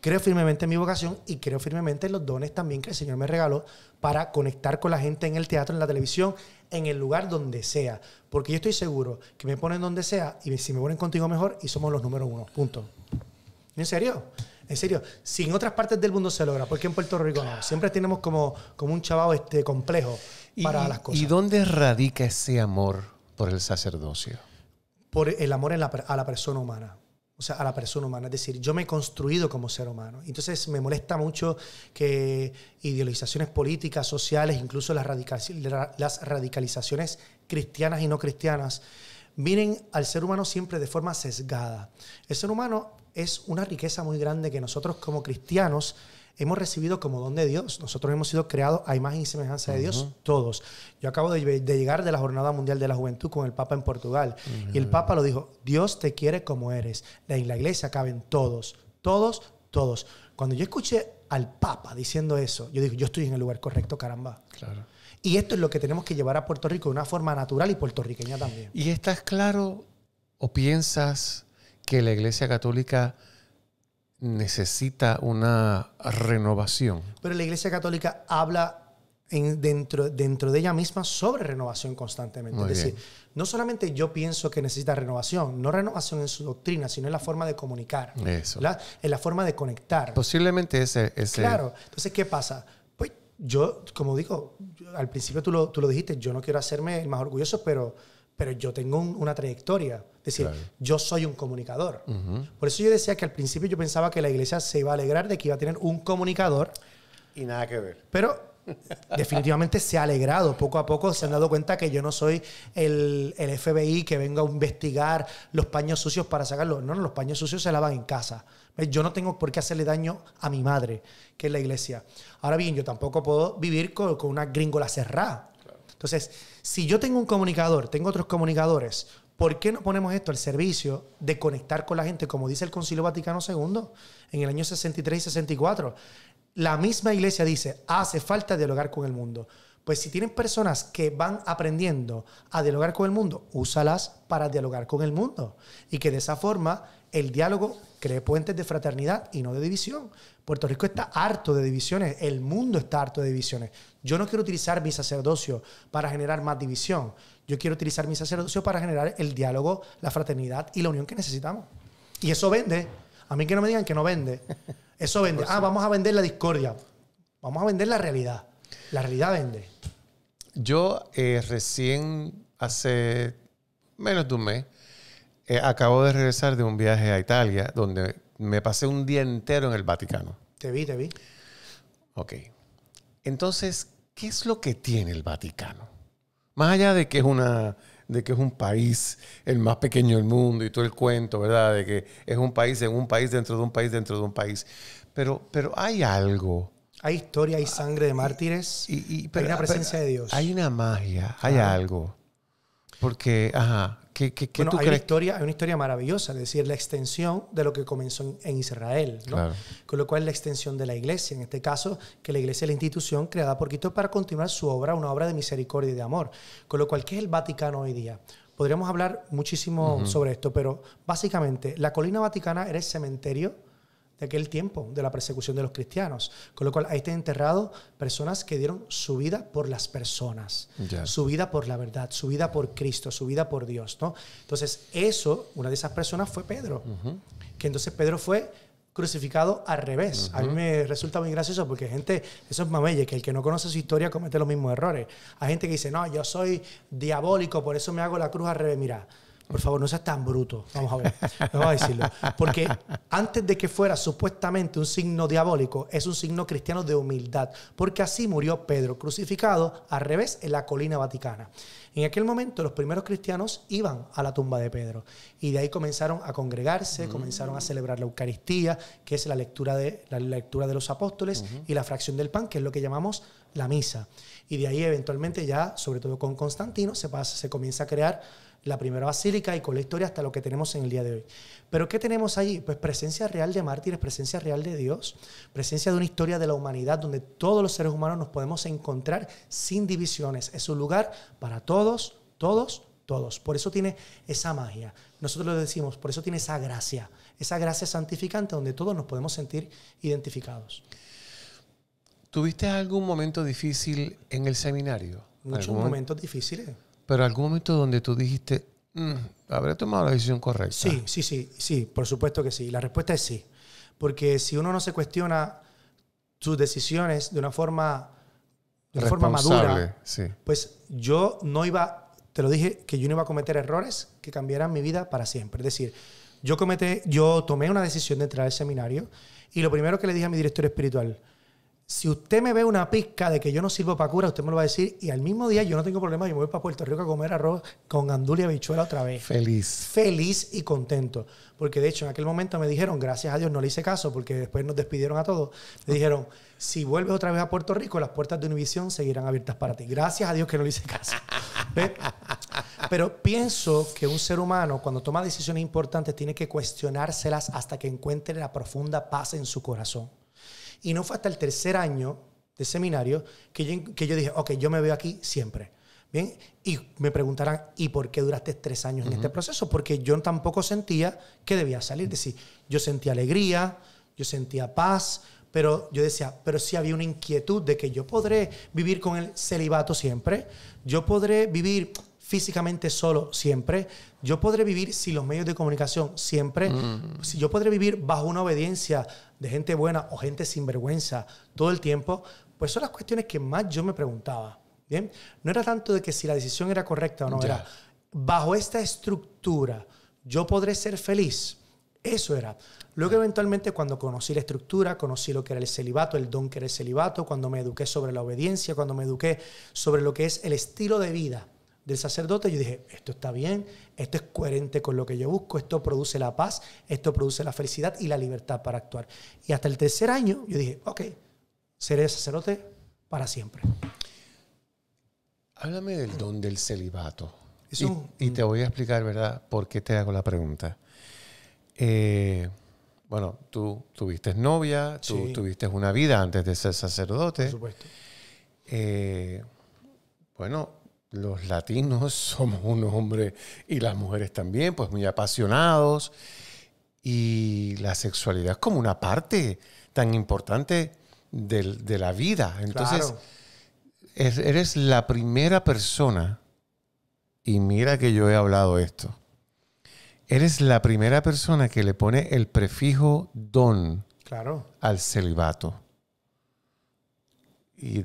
creo firmemente en mi vocación y creo firmemente en los dones también que el Señor me regaló para conectar con la gente en el teatro, en la televisión, en el lugar donde sea. Porque yo estoy seguro que me ponen donde sea y si me ponen contigo mejor y somos los números uno. Punto. ¿En serio? En serio, si en otras partes del mundo se logra, porque en Puerto Rico no, siempre tenemos como, como un chavo este complejo para las cosas. ¿Y dónde radica ese amor por el sacerdocio? Por el amor a la persona humana o sea, a la persona humana. Es decir, yo me he construido como ser humano. Entonces me molesta mucho que ideologizaciones políticas, sociales, incluso las, radicalizaciones cristianas y no cristianas, miren al ser humano siempre de forma sesgada. El ser humano es una riqueza muy grande que nosotros como cristianos hemos recibido como don de Dios. Nosotros hemos sido creados a imagen y semejanza de Dios, todos. Yo acabo de, llegar de la Jornada Mundial de la Juventud con el Papa en Portugal. Y el Papa lo dijo, Dios te quiere como eres. En la iglesia caben todos, todos, todos. Cuando yo escuché al Papa diciendo eso, yo dije, yo estoy en el lugar correcto, caramba. Claro. Y esto es lo que tenemos que llevar a Puerto Rico de una forma natural y puertorriqueña también. ¿Y estás claro o piensas que la Iglesia Católica necesita una renovación. Pero la Iglesia Católica habla dentro, dentro de ella misma sobre renovación constantemente. es decir, no solamente yo pienso que necesita renovación, no renovación en su doctrina, sino en la forma de comunicar, Eso. en la forma de conectar. Posiblemente ese, ese... Claro, entonces, ¿qué pasa? Pues yo, como digo, al principio tú lo, tú lo dijiste, yo no quiero hacerme el más orgulloso, pero pero yo tengo una trayectoria. Es decir, yo soy un comunicador. Por eso yo decía que al principio yo pensaba que la iglesia se iba a alegrar de que iba a tener un comunicador. Y nada que ver. Pero definitivamente se ha alegrado. Poco a poco se han dado cuenta que yo no soy el, FBI que venga a investigar los paños sucios para sacarlos. No, no, los paños sucios se lavan en casa. Eh, yo no tengo por qué hacerle daño a mi madre, que es la iglesia. Ahora bien, yo tampoco puedo vivir con, con una gringola cerrada. Entonces, si yo tengo un comunicador, tengo otros comunicadores, ¿por qué no ponemos esto al servicio de conectar con la gente, como dice el Concilio Vaticano II en el año 63 y 64? La misma iglesia dice, hace falta dialogar con el mundo. Pues si tienen personas que van aprendiendo a dialogar con el mundo, úsalas para dialogar con el mundo. Y que de esa forma el diálogo cree puentes de fraternidad y no de división. Puerto Rico está harto de divisiones, el mundo está harto de divisiones. Yo no quiero utilizar mi sacerdocio para generar más división. Yo quiero utilizar mi sacerdocio para generar el diálogo, la fraternidad y la unión que necesitamos. Y eso vende. A mí que no me digan que no vende. Eso vende. Ah, vamos a vender la discordia. Vamos a vender la realidad. La realidad vende. Yo eh, recién, hace menos de un mes, eh, acabo de regresar de un viaje a Italia donde me pasé un día entero en el Vaticano. Te vi, te vi. Ok. Entonces, ¿qué es lo que tiene el Vaticano? Más allá de que es una de que es un país el más pequeño del mundo y todo el cuento, ¿verdad? De que es un país en un país dentro de un país dentro de un país. Pero, pero hay algo. Hay historia, hay sangre de mártires. Y, pero, hay una presencia de Dios. Hay una magia, hay algo. Porque, ajá, bueno, hay, Una historia, maravillosa, es decir, la extensión de lo que comenzó en, Israel, con lo cual la extensión de la iglesia, en este caso, que la iglesia es la institución creada por Quito para continuar su obra, una obra de misericordia y de amor, con lo cual, ¿qué es el Vaticano hoy día? Podríamos hablar muchísimo sobre esto, pero básicamente la colina vaticana era el cementerio de aquel tiempo, de la persecución de los cristianos. Con lo cual, ahí están enterrados personas que dieron su vida por las personas, su vida por la verdad, su vida por Cristo, su vida por Dios. ¿no? Entonces, eso, una de esas personas fue Pedro, que entonces Pedro fue crucificado al revés. A mí me resulta muy gracioso porque gente, eso es mamelle, que el que no conoce su historia comete los mismos errores. Hay gente que dice, no, yo soy diabólico, por eso me hago la cruz al revés. Mira, por favor, no seas tan bruto, vamos a ver, vamos a decirlo. Porque antes de que fuera supuestamente un signo diabólico, es un signo cristiano de humildad, porque así murió Pedro, crucificado al revés en la colina vaticana. En aquel momento los primeros cristianos iban a la tumba de Pedro y de ahí comenzaron a congregarse, mm. comenzaron a celebrar la Eucaristía, que es la lectura de, la lectura de los apóstoles y la fracción del pan, que es lo que llamamos la misa. Y de ahí eventualmente ya, sobre todo con Constantino, se, pasa, se comienza a crear la primera basílica y con la historia hasta lo que tenemos en el día de hoy. Pero ¿qué tenemos allí? Pues presencia real de mártires, presencia real de Dios, presencia de una historia de la humanidad donde todos los seres humanos nos podemos encontrar sin divisiones. Es un lugar para todos, todos, todos. Por eso tiene esa magia. Nosotros lo decimos, por eso tiene esa gracia, esa gracia santificante donde todos nos podemos sentir identificados. ¿Tuviste algún momento difícil en el seminario? Muchos momentos difíciles. Pero algún momento donde tú dijiste, mm, ¿habré tomado la decisión correcta? Sí, sí, sí, sí, por supuesto que sí. La respuesta es sí. Porque si uno no se cuestiona sus decisiones de una forma, madura, pues yo no iba, te lo dije, que yo no iba a cometer errores que cambiaran mi vida para siempre. Es decir, yo, cometé, yo tomé una decisión de entrar al seminario y lo primero que le dije a mi director espiritual, si usted me ve una pizca de que yo no sirvo para cura, usted me lo va a decir y al mismo día yo no tengo problema, yo me voy para Puerto Rico a comer arroz con andulia habichuela otra vez. Feliz. Feliz y contento. Porque de hecho en aquel momento me dijeron, gracias a Dios no le hice caso porque después nos despidieron a todos, me dijeron, si vuelves otra vez a Puerto Rico, las puertas de Univisión seguirán abiertas para ti. Gracias a Dios que no le hice caso. *laughs* Pero pienso que un ser humano, cuando toma decisiones importantes, tiene que cuestionárselas hasta que encuentre la profunda paz en su corazón. Y no fue hasta el tercer año de seminario que yo, que yo dije, ok, yo me veo aquí siempre. Bien, y me preguntarán, ¿y por qué duraste tres años en este proceso? Porque yo tampoco sentía que debía salir. Es decir, yo sentía alegría, yo sentía paz, pero yo decía, pero sí había una inquietud de que yo podré vivir con el celibato siempre, yo podré vivir físicamente solo siempre, yo podré vivir sin los medios de comunicación siempre, si yo podré vivir bajo una obediencia de gente buena o gente sin vergüenza todo el tiempo, pues son las cuestiones que más yo me preguntaba. ¿bien? No era tanto de que si la decisión era correcta o no, era bajo esta estructura yo podré ser feliz. Eso era. Luego eventualmente cuando conocí la estructura, conocí lo que era el celibato, el don que era el celibato, cuando me eduqué sobre la obediencia, cuando me eduqué sobre lo que es el estilo de vida del sacerdote, yo dije, esto está bien, esto es coherente con lo que yo busco, esto produce la paz, esto produce la felicidad y la libertad para actuar. Y hasta el tercer año yo dije, ok, seré sacerdote para siempre. Háblame del don del celibato. Y, te voy a explicar, ¿verdad?, por qué te hago la pregunta. Eh, bueno, tú tuviste novia, tú tuviste una vida antes de ser sacerdote. Por supuesto. Eh, bueno, los latinos *laughs* somos un hombre y las mujeres también, pues muy apasionados. Y la sexualidad es como una parte tan importante de, la vida. Entonces, eres la primera persona, y mira que yo he hablado esto, eres la primera persona que le pone el prefijo don claro. al celibato. y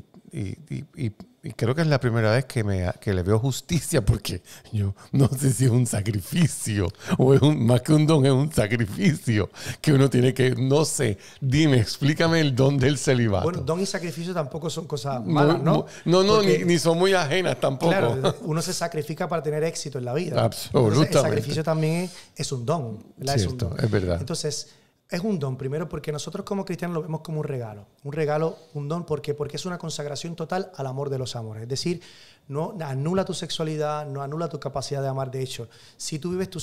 y creo que es la primera vez que, me, que le veo justicia, porque yo no sé si es un sacrificio, o es más que un don, es un sacrificio que uno tiene que, no sé, dime, explícame el don del celibato. Bueno, don y sacrificio tampoco son cosas malas, ¿no? No, no, ni, son muy ajenas tampoco. Claro, *laughs* uno se sacrifica para tener éxito en la vida. Absolutamente. el sacrificio también es, un don, es, un don. es verdad. Entonces, es un don, primero porque nosotros como cristianos lo vemos como un regalo, un regalo, un don, porque porque es una consagración total al amor de los amores. Es decir, no anula tu sexualidad, no anula tu capacidad de amar. De hecho, si tú vives tu,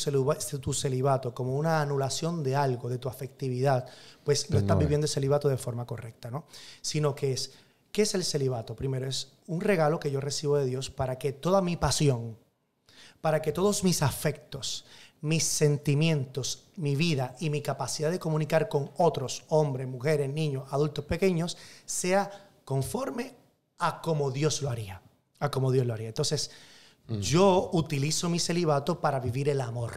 celibato como una anulación de algo, de tu afectividad, pues, pues no, no estás viviendo el celibato de forma correcta, ¿no? Sino que es, ¿qué es el celibato? Primero, es un regalo que yo recibo de Dios para que toda mi pasión, para que todos mis afectos, mis sentimientos, mi vida y mi capacidad de comunicar con otros, hombres, mujeres, niños, adultos pequeños, sea conforme a como Dios lo haría. A como Dios lo haría. Entonces, mm. yo utilizo mi celibato para vivir el amor.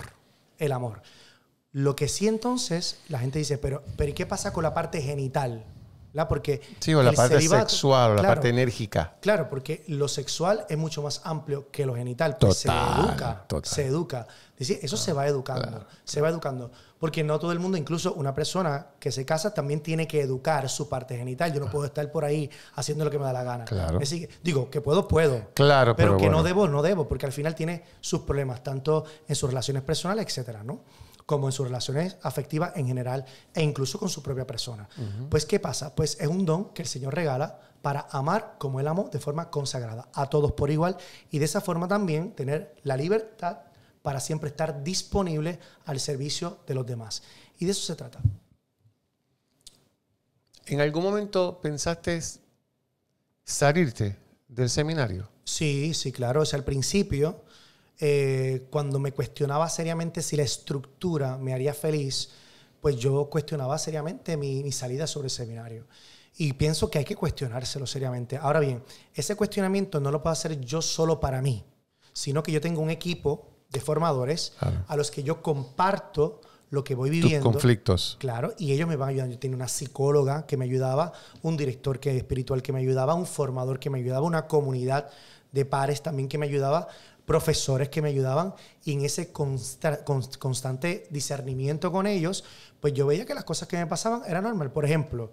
El amor. Lo que sí entonces, la gente dice, pero, pero ¿y qué pasa con la parte genital? ¿la? Porque sí, la parte sexual, la parte enérgica. Claro, porque lo sexual es mucho más amplio que lo genital. Pues, se educa, eso se va ah, educando, se va educando. Porque no todo el mundo, incluso una persona que se casa, también tiene que educar su parte genital. Yo no puedo estar por ahí haciendo lo que me da la gana. Claro. digo, que puedo, puedo. Claro, pero, que no debo, no debo, porque al final tiene sus problemas, tanto en sus relaciones personales, etcétera, ¿no? como en sus relaciones afectivas en general e incluso con su propia persona. Pues, ¿qué pasa? Pues es un don que el Señor regala para amar como Él amó de forma consagrada, a todos por igual, y de esa forma también tener la libertad para siempre estar disponible al servicio de los demás. Y de eso se trata. ¿En algún momento pensaste salirte del seminario? Sí, sí, claro. Es al principio eh, cuando me cuestionaba seriamente si la estructura me haría feliz, pues yo cuestionaba seriamente mi, salida sobre el seminario. Y pienso que hay que cuestionárselo seriamente. Ahora bien, ese cuestionamiento no lo puedo hacer yo solo para mí, sino que yo tengo un equipo de formadores a los que yo comparto lo que voy viviendo. Tus conflictos. Claro, y ellos me van ayudando. Yo tenía una psicóloga que me ayudaba, un director que, espiritual que me ayudaba, un formador que me ayudaba, una comunidad de pares también que me ayudaba profesores que me ayudaban y en ese constante discernimiento con ellos, pues yo veía que las cosas que me pasaban eran normal. Por ejemplo,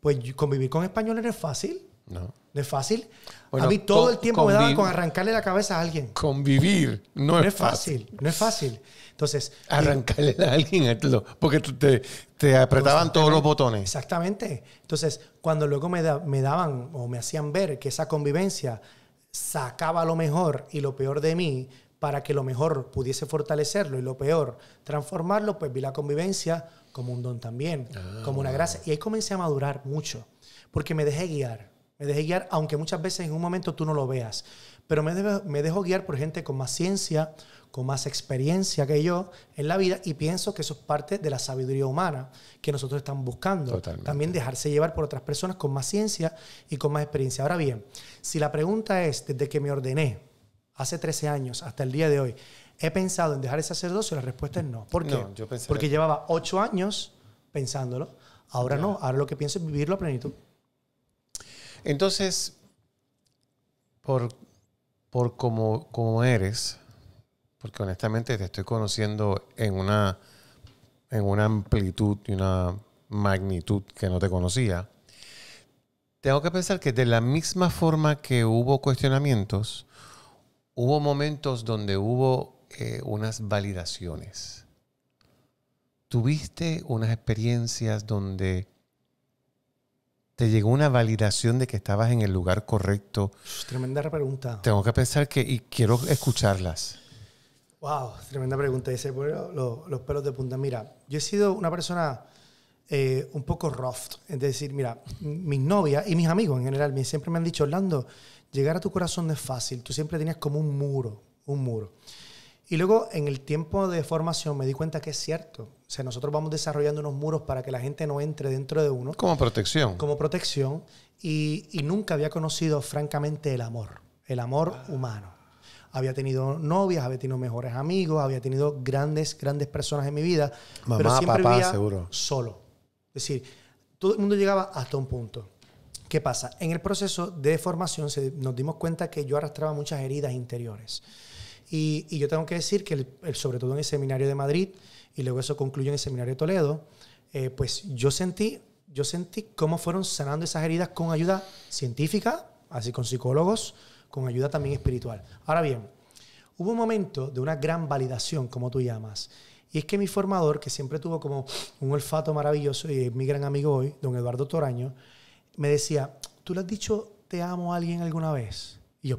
pues convivir con españoles no es fácil. No. es fácil. a mí todo el tiempo me daba con arrancarle la cabeza a alguien. Convivir no, es, fácil. No es fácil. Entonces. Arrancarle a alguien, porque te, te apretaban todos los botones. Exactamente. Entonces, cuando luego me, me daban o me hacían ver que esa convivencia sacaba lo mejor y lo peor de mí para que lo mejor pudiese fortalecerlo y lo peor transformarlo, pues vi la convivencia como un don también, ah. como una gracia. Y ahí comencé a madurar mucho, porque me dejé guiar, me dejé guiar, aunque muchas veces en un momento tú no lo veas, pero me, dejó me dejo guiar por gente con más ciencia, con más experiencia que yo en la vida y pienso que eso es parte de la sabiduría humana que nosotros estamos buscando. También dejarse llevar por otras personas con más ciencia y con más experiencia. Ahora bien, si la pregunta es, desde que me ordené, hace 13 años hasta el día de hoy, ¿he pensado en dejar el sacerdocio? La respuesta es no. ¿Por qué? Porque llevaba 8 años pensándolo. Ahora no, ahora lo que pienso es vivirlo a plenitud. Entonces, por, por como eres, porque honestamente te estoy conociendo en una, en una amplitud y una magnitud que no te conocía, tengo que pensar que de la misma forma que hubo cuestionamientos, hubo momentos donde hubo eh, unas validaciones. ¿Tuviste unas experiencias donde te llegó una validación de que estabas en el lugar correcto? Tremenda pregunta. Tengo que pensar que, y quiero escucharlas. Wow, tremenda pregunta. dice los, pelos de punta. Mira, yo he sido una persona eh, un poco rough. Es decir, mira, mis novias y mis amigos en general siempre me han dicho, Orlando, llegar a tu corazón no es fácil. Tú siempre tenías como un muro, un muro. Y luego en el tiempo de formación me di cuenta que es cierto. O sea, nosotros vamos desarrollando unos muros para que la gente no entre dentro de uno. Como protección. Como protección. Y, y nunca había conocido francamente el amor, el amor ah. humano había tenido novias, había tenido mejores amigos, había tenido grandes, grandes personas en mi vida. Mamá, pero siempre papá, vivía seguro. solo. Es decir, todo el mundo llegaba hasta un punto. ¿Qué pasa? En el proceso de formación se, nos dimos cuenta que yo arrastraba muchas heridas interiores. Y, yo tengo que decir que, sobre todo en el seminario de Madrid, y luego eso concluyó en el seminario de Toledo, eh, pues yo sentí, yo sentí cómo fueron sanando esas heridas con ayuda científica, así con psicólogos, con ayuda también espiritual. Ahora bien, hubo un momento de una gran validación, como tú llamas. Y es que mi formador, que siempre tuvo como un olfato maravilloso, y es mi gran amigo hoy, don Eduardo Toraño, me decía, ¿tú le has dicho te amo a alguien alguna vez? Y yo,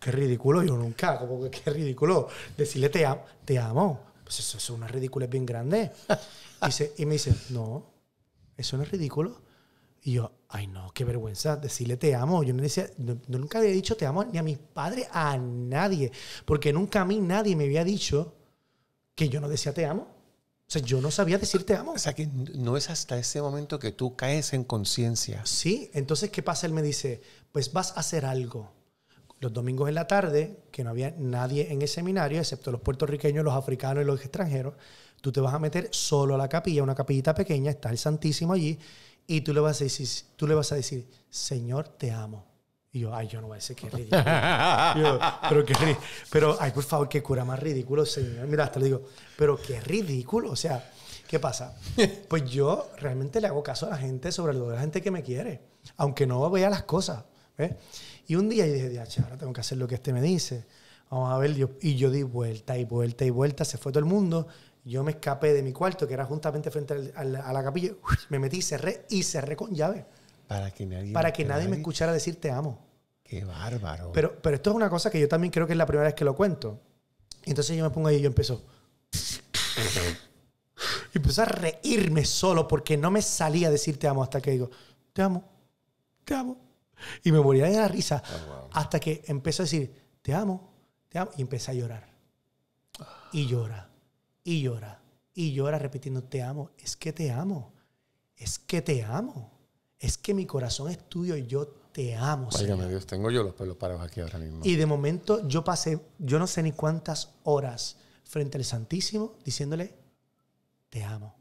qué ridículo, yo nunca, como que qué ridículo decirle te, amo, te amo. Pues eso, es una ridícula bien grande. y me dice, no, eso no es ridículo. Y yo, ay no, qué vergüenza decirle te amo. Yo no decía, nunca había dicho te amo ni a mis padres, a nadie, porque nunca a mí nadie me había dicho que yo no decía te amo. O sea, yo no sabía decir te amo. O sea, que no es hasta ese momento que tú caes en conciencia. Sí, entonces, ¿qué pasa? Él me dice, pues vas a hacer algo. Los domingos en la tarde, que no había nadie en el seminario, excepto los puertorriqueños, los africanos y los extranjeros, tú te vas a meter solo a la capilla, una capillita pequeña, está el Santísimo allí, y tú le vas a decir, tú le vas a decir Señor, te amo. Y yo, ay, yo no voy a decir que es ridículo. *laughs* pero, qué, pero, ay, por favor, qué cura más ridículo, señor. Mira, hasta le digo, pero qué ridículo. O sea, ¿qué pasa? *laughs* Pues yo realmente le hago caso a la gente, sobre lo de la gente que me quiere, aunque no vea las cosas. Y un día yo dije, ya, ahora tengo que hacer lo que este me dice. Vamos a ver. Y yo di vuelta y vuelta y vuelta. Se fue todo el mundo yo me escapé de mi cuarto, que era justamente frente a la capilla, me metí, cerré y cerré con llave. Para que nadie, para que nadie me escuchara decir te amo. Qué bárbaro. Pero, pero esto es una cosa que yo también creo que es la primera vez que lo cuento. entonces yo me pongo ahí y yo empiezo. y empiezo a reírme solo porque no me salía a decir te amo hasta que digo, te amo, te amo. Y me moría de la risa oh, hasta que empiezo a decir, te amo, te amo. Y empecé a llorar. Y llora y llora, y llora repitiendo, te amo, es que te amo, es que te amo, es que mi corazón es tuyo y yo te amo. Válgame Dios, tengo yo los pelos parados aquí ahora mismo. Y de momento yo pasé, yo no sé ni cuántas horas frente al Santísimo diciéndole, te amo.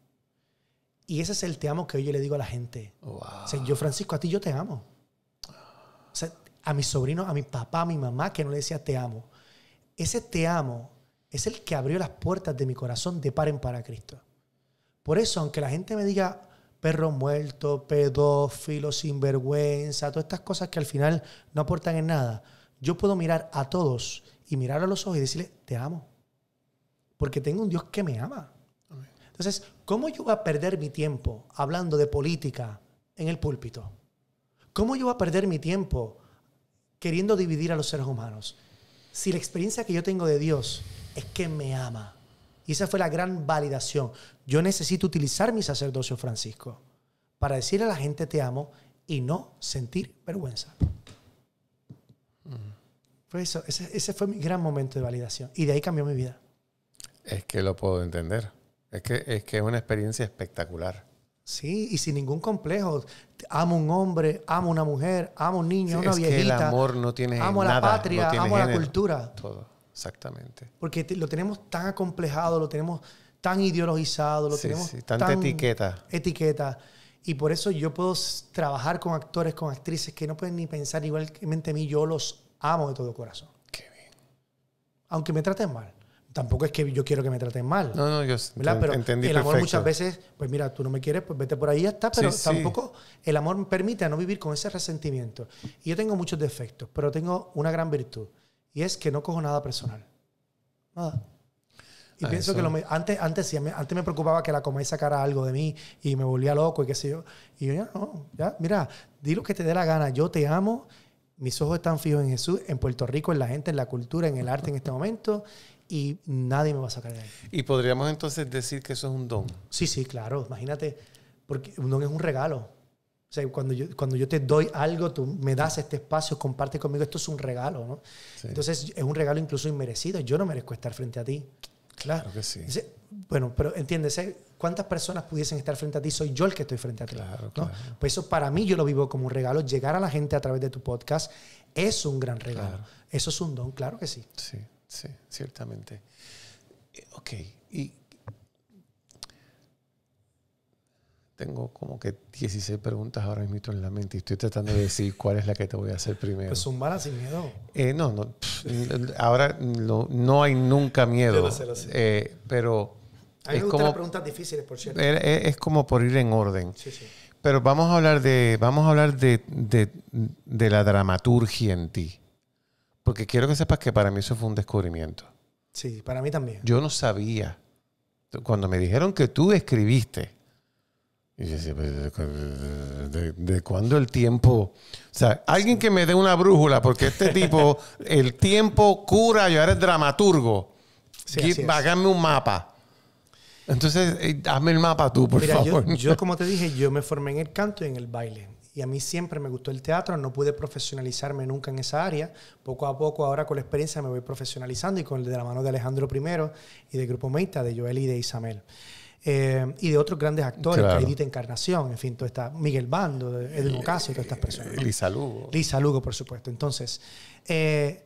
Y ese es el te amo que hoy yo le digo a la gente. yo, Francisco, a ti yo te amo. O sea, a mi sobrino, a mi papá, a mi mamá, que no le decía te amo. Ese te amo es el que abrió las puertas de mi corazón de paren para Cristo. Por eso, aunque la gente me diga perro muerto, pedófilo, sinvergüenza, todas estas cosas que al final no aportan en nada, yo puedo mirar a todos y mirar a los ojos y decirle, te amo. Porque tengo un Dios que me ama. Entonces, ¿cómo yo voy a perder mi tiempo hablando de política en el púlpito? ¿Cómo yo voy a perder mi tiempo queriendo dividir a los seres humanos? Si la experiencia que yo tengo de Dios es que me ama. Y esa fue la gran validación. Yo necesito utilizar mi sacerdocio, Francisco, para decirle a la gente te amo y no sentir vergüenza. eso, ese, fue mi gran momento de validación. Y de ahí cambió mi vida. Es que lo puedo entender. Es que es, que es una experiencia espectacular. Sí, y sin ningún complejo. Amo un hombre, amo una mujer, amo un niño, una viejita. el amor no tiene Amo a la patria, amo a la cultura. Todo. Exactamente. Porque lo tenemos tan acomplejado, lo tenemos tan ideologizado, lo tenemos tanta tan etiqueta. Etiqueta. Y por eso yo puedo trabajar con actores, con actrices que no pueden ni pensar igualmente a mí, yo los amo de todo corazón. Qué bien. Aunque me traten mal. Tampoco es que yo quiero que me traten mal. No, no, yo entendí el amor muchas veces, pues mira, tú no me quieres, pues vete por ahí y ya está, pero tampoco el amor me permite no vivir con ese resentimiento. Y yo tengo muchos defectos, pero tengo una gran virtud. Y es que no cojo nada personal. Nada. Y ah, pienso que lo antes, antes, antes me preocupaba que la comedia sacara algo de mí y me volvía loco y qué sé yo. Y yo, no, ya, mira, di lo que te dé la gana, yo te amo, mis ojos están fijos en Jesús, en Puerto Rico, en la gente, en la cultura, en el arte en este momento y nadie me va a sacar de ahí. ¿Y podríamos entonces decir que eso es un don? Sí, sí, claro, imagínate, porque un don es un regalo. O cuando yo, cuando yo te doy algo, tú me das este espacio, comparte conmigo, esto es un regalo, ¿no? Entonces, es un regalo incluso inmerecido. Yo no merezco estar frente a ti. Claro. que sí. bueno, pero entiéndese ¿cuántas personas pudiesen estar frente a ti? Soy yo el que estoy frente a ti. Claro, ¿no? Pues eso para mí yo lo vivo como un regalo. Llegar a la gente a través de tu podcast es un gran regalo. Eso es un don, claro que sí. Sí, sí, ciertamente. Eh, ok, y tengo como que 16 preguntas ahora mismo en la mente y estoy tratando de decir cuál es la que te voy a hacer primero. Pues un sin miedo. Eh, no, no. ahora no, hay nunca miedo. Eh, pero. A es como, preguntas difíciles, por cierto. E, es, como por ir en orden. Sí, sí. Pero vamos a hablar de, vamos a hablar de, de la dramaturgia en ti. Porque quiero que sepas que para mí eso fue un descubrimiento. Sí, para mí también. Yo no sabía. Cuando me dijeron que tú escribiste pues, ¿de, de cuándo el tiempo? O sea, alguien que me dé una brújula, porque este *laughs* tipo, el tiempo cura, yo eres dramaturgo. Sí, darme un mapa. Entonces, eh, hazme el mapa tú, por favor. Yo, yo, como te dije, yo me formé en el canto y en el baile. Y a mí siempre me gustó el teatro, no pude profesionalizarme nunca en esa área. Poco a poco, ahora con la experiencia, me voy profesionalizando y con el de la mano de Alejandro I y de Grupo Meita, de Joel y de Isabel. Eh, y de otros grandes actores, claro. Edith Encarnación, en fin, toda Miguel Bando, Edwin Ocasio, todas estas personas. Lisa Lugo. Lisa por supuesto. Entonces, eh,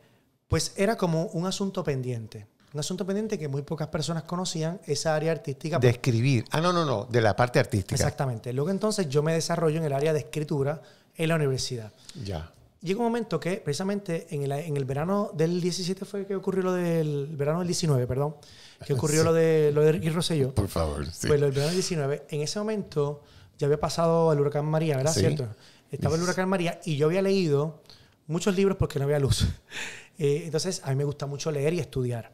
pues era como un asunto pendiente. Un asunto pendiente que muy pocas personas conocían, esa área artística. De escribir. Ah, no, no, no, de la parte artística. Exactamente. Luego entonces yo me desarrollo en el área de escritura en la universidad. Ya llega un momento que precisamente en el, verano del 17 fue que ocurrió lo del verano del 19, perdón, que ah, ocurrió lo de lo de Por favor, sí. Pues lo verano del 19, en ese momento ya había pasado el huracán María, ¿verdad? Sí. ¿Cierto? Estaba el huracán María y yo había leído muchos libros porque no había luz. *laughs* Eh, entonces, a mí me gusta mucho leer y estudiar.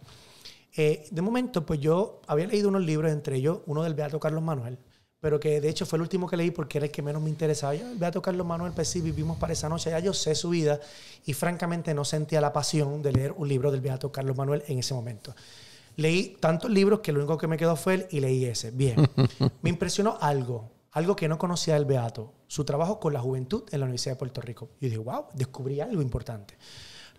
Eh, de momento, pues yo había leído unos libros, entre ellos uno del Beato Carlos Manuel, pero que de hecho fue el último que leí porque era el que menos me interesaba. Yo, el Beato Carlos Manuel Pesí vivimos para esa noche, ya yo sé su vida y francamente no sentía la pasión de leer un libro del Beato Carlos Manuel en ese momento. Leí tantos libros que lo único que me quedó fue él y leí ese. Bien, *laughs* me impresionó algo, algo que no conocía del Beato, su trabajo con la juventud en la Universidad de Puerto Rico. Y dije, wow, descubrí algo importante.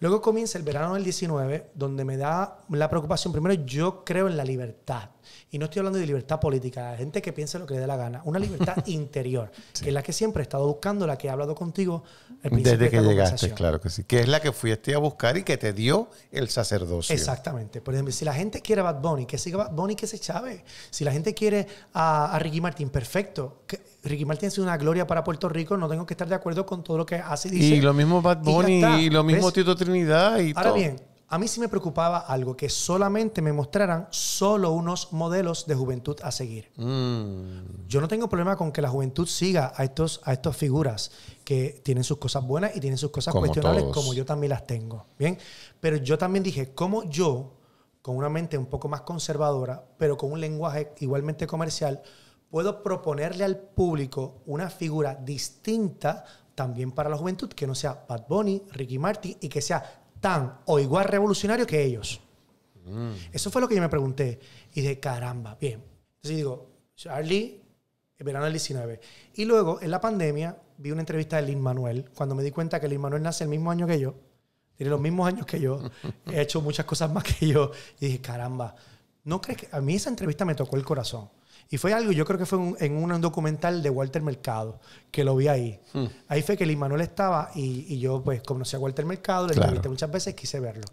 Luego comienza el verano del 19, donde me da la preocupación. Primero, yo creo en la libertad. Y no estoy hablando de libertad política, La gente que piensa lo que le dé la gana. Una libertad *laughs* interior, que es la que siempre he estado buscando, la que he hablado contigo Desde que llegaste, claro que sí. Que es la que fuiste a buscar y que te dio el sacerdocio. Exactamente. Por ejemplo, si la gente quiere a Bad Bunny, que siga Bad Bunny, que se chave. Si la gente quiere a, Ricky Martin, perfecto. Que, Ricky Martin sido una gloria para Puerto Rico, no tengo que estar de acuerdo con todo lo que hace y dice. Y lo mismo Bad Bunny, y, lo mismo Tito Trinidad y Ahora bien, a mí sí me preocupaba algo, que solamente me mostraran solo unos modelos de juventud a seguir. Mm. Yo no tengo problema con que la juventud siga a, estos, a estas figuras que tienen sus cosas buenas y tienen sus cosas cuestionables, como yo también las tengo. Bien, pero yo también dije, como yo, con una mente un poco más conservadora, pero con un lenguaje igualmente comercial, puedo proponerle al público una figura distinta también para la juventud, que no sea Bad Bunny, Ricky Martin y que sea tan o igual revolucionario que ellos. Mm. Eso fue lo que yo me pregunté. Y dije, caramba, bien. Entonces digo, Charlie, el verano del 19. Y luego, en la pandemia, vi una entrevista de Lin Manuel, cuando me di cuenta que Lin Manuel nace el mismo año que yo, tiene los mismos años que yo, *laughs* he hecho muchas cosas más que yo. Y dije, caramba, ¿no crees que a mí esa entrevista me tocó el corazón? Y fue algo, yo creo que fue en un documental de Walter Mercado, que lo vi ahí. Hmm. Ahí fue que el Manuel estaba y, yo pues conocí a Walter Mercado, le invité muchas veces, quise verlo.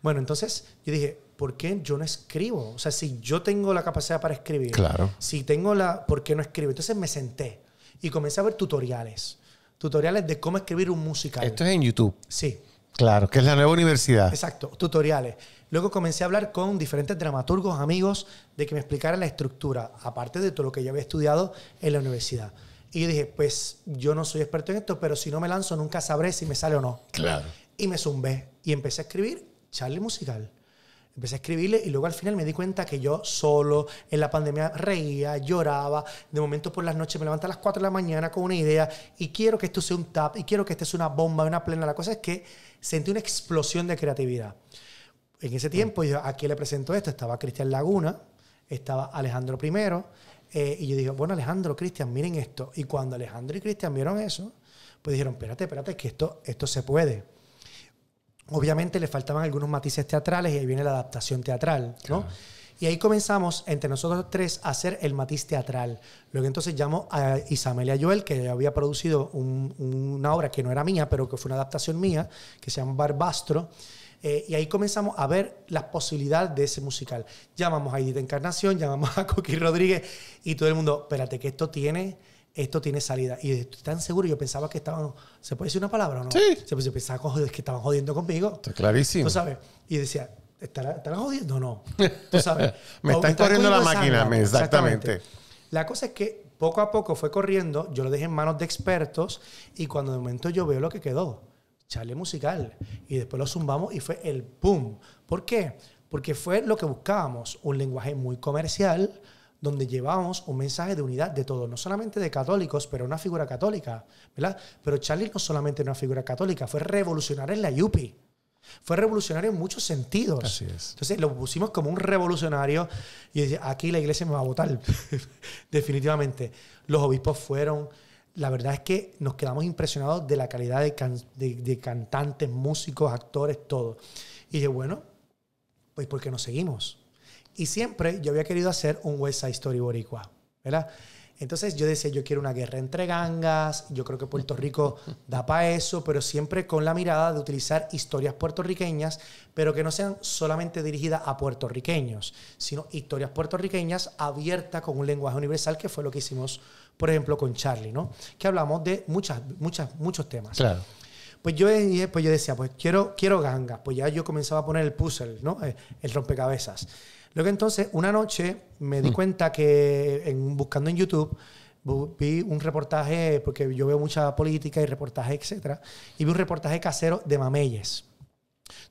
Bueno, entonces yo dije, ¿por qué yo no escribo? O sea, si yo tengo la capacidad para escribir, si tengo la, ¿por qué no escribo? Entonces me senté y comencé a ver tutoriales. Tutoriales de cómo escribir un musical. Esto es en YouTube. Sí. Claro, que es la nueva universidad. Exacto, tutoriales. Luego comencé a hablar con diferentes dramaturgos, amigos, de que me explicaran la estructura, aparte de todo lo que ya había estudiado en la universidad. Y dije, pues yo no soy experto en esto, pero si no me lanzo nunca sabré si me sale o no. Claro. Y me zumbé y empecé a escribir charle Musical. Empecé a escribirle y luego al final me di cuenta que yo solo en la pandemia reía, lloraba. De momento por las noches me levantaba a las 4 de la mañana con una idea y quiero que esto sea un tap y quiero que esto sea una bomba, una plena. La cosa es que sentí una explosión de creatividad. En ese tiempo, yo, ¿a quién le presento esto? Estaba Cristian Laguna, estaba Alejandro I, eh, y yo dije, bueno, Alejandro, Cristian, miren esto. Y cuando Alejandro y Cristian vieron eso, pues dijeron, espérate, espérate, que esto, esto se puede. Obviamente le faltaban algunos matices teatrales y ahí viene la adaptación teatral, ¿no? Y ahí comenzamos entre nosotros tres a hacer el matiz teatral. Luego entonces llamó a Isabel Joel, que había producido una obra que no era mía, pero que fue una adaptación mía, que se llama Barbastro. Eh, y ahí comenzamos a ver las posibilidades de ese musical. Llamamos a Edith Encarnación, llamamos a Coqui Rodríguez y todo el mundo, espérate, que esto tiene, esto tiene salida. Y estoy tan seguro, yo pensaba que estaban, ¿se puede decir una palabra o no? Sí. Yo pensaba que estaban jodiendo conmigo. Está clarísimo. ¿Tú sabes? Y decía, ¿Estás jodiendo o no? *laughs* me están corriendo la máquina, exactamente. La cosa es que poco a poco fue corriendo, yo lo dejé en manos de expertos y cuando de momento yo veo lo que quedó, Charlie musical. Y después lo zumbamos y fue el boom. ¿Por qué? Porque fue lo que buscábamos, un lenguaje muy comercial donde llevábamos un mensaje de unidad de todos, no solamente de católicos, pero una figura católica, ¿verdad? Pero Charlie no solamente una figura católica, fue revolucionar en la Yupi. Fue revolucionario en muchos sentidos. Así es. Entonces lo pusimos como un revolucionario y aquí la iglesia me va a votar, *laughs* definitivamente. Los obispos fueron, la verdad es que nos quedamos impresionados de la calidad de, cantantes, músicos, actores, todo. Y dije, bueno, pues porque nos seguimos. Y siempre yo había querido hacer un West Side Story Boricua, ¿verdad? Entonces yo decía, yo quiero una guerra entre gangas, yo creo que Puerto Rico da para eso, pero siempre con la mirada de utilizar historias puertorriqueñas, pero que no sean solamente dirigidas a puertorriqueños, sino historias puertorriqueñas abiertas con un lenguaje universal, que fue lo que hicimos, por ejemplo, con Charlie, ¿no? Que hablamos de muchas, muchas, muchos temas. Claro. Pues yo, pues yo decía, pues quiero, quiero gangas. Pues ya yo comenzaba a poner el puzzle, ¿no? Eh, el rompecabezas. Luego entonces, una noche me di mm. cuenta que buscando en YouTube vi un reportaje, porque yo veo mucha política y reportaje, etcétera, y vi un reportaje casero de Mameyes,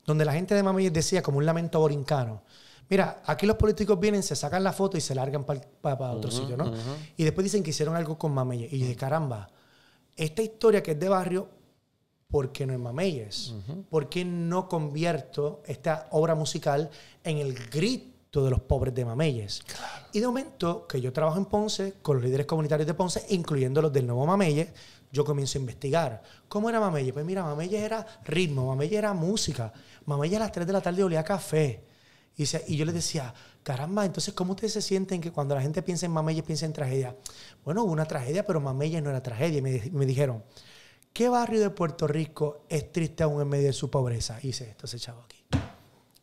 donde la gente de Mameyes decía como un lamento borincano. Mira, aquí los políticos vienen, se sacan la foto y se largan para otro sitio, ¿no? Y después dicen que hicieron algo con Mameyes. Y yo dije, caramba, esta historia que es de barrio, ¿por qué no es Mameyes? ¿Por qué no convierto esta obra musical en el grito? de los pobres de Mameyes. Y de momento, que yo trabajo en Ponce, con los líderes comunitarios de Ponce, incluyendo los del nuevo Mameyes, yo comienzo a investigar. ¿Cómo era Mameyes? Pues mira, Mameyes era ritmo, Mameyes era música, Mameyes a las 3 de la tarde olía café. Y, y yo les decía, caramba, entonces, ¿cómo ustedes se sienten que cuando la gente piensa en Mameyes piensa en tragedia? Bueno, hubo una tragedia, pero Mameyes no era tragedia. Y me, dijeron, ¿qué barrio de Puerto Rico es triste aún en medio de su pobreza? Y dice, esto se echaba aquí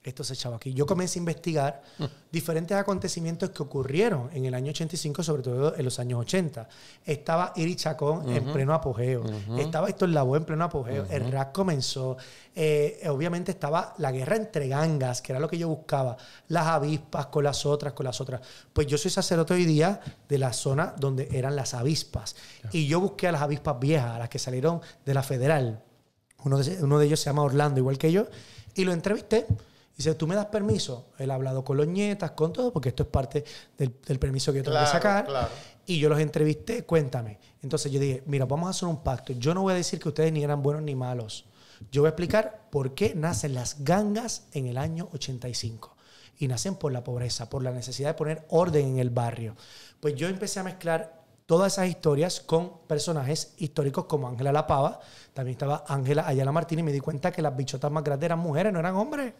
esto se echaba aquí. Yo comencé a investigar mm. diferentes acontecimientos que ocurrieron en el año 85, sobre todo en los años 80. Estaba Iri Chacón en pleno apogeo, Estaba esto en la Lavoe en pleno apogeo, el rap comenzó, eh, obviamente estaba la guerra entre gangas, que era lo que yo buscaba, las avispas con las otras, con las otras. Pues yo soy sacerdote hoy día de la zona donde eran las avispas y yo busqué a las avispas viejas, a las que salieron de la federal. uno de ellos se llama Orlando, igual que yo, y lo entrevisté Dice, tú me das permiso. Él ha hablado con los nietas, con todo, porque esto es parte del, permiso que yo tengo que sacar. Y yo los entrevisté, cuéntame. Entonces yo dije, mira, vamos a hacer un pacto. Yo no voy a decir que ustedes ni eran buenos ni malos. Yo voy a explicar por qué nacen las gangas en el año 85. Y nacen por la pobreza, por la necesidad de poner orden en el barrio. Pues yo empecé a mezclar todas esas historias con personajes históricos como Ángela La Pava. También estaba Ángela Ayala Martínez y me di cuenta que las bichotas más grandes eran mujeres, no eran hombres.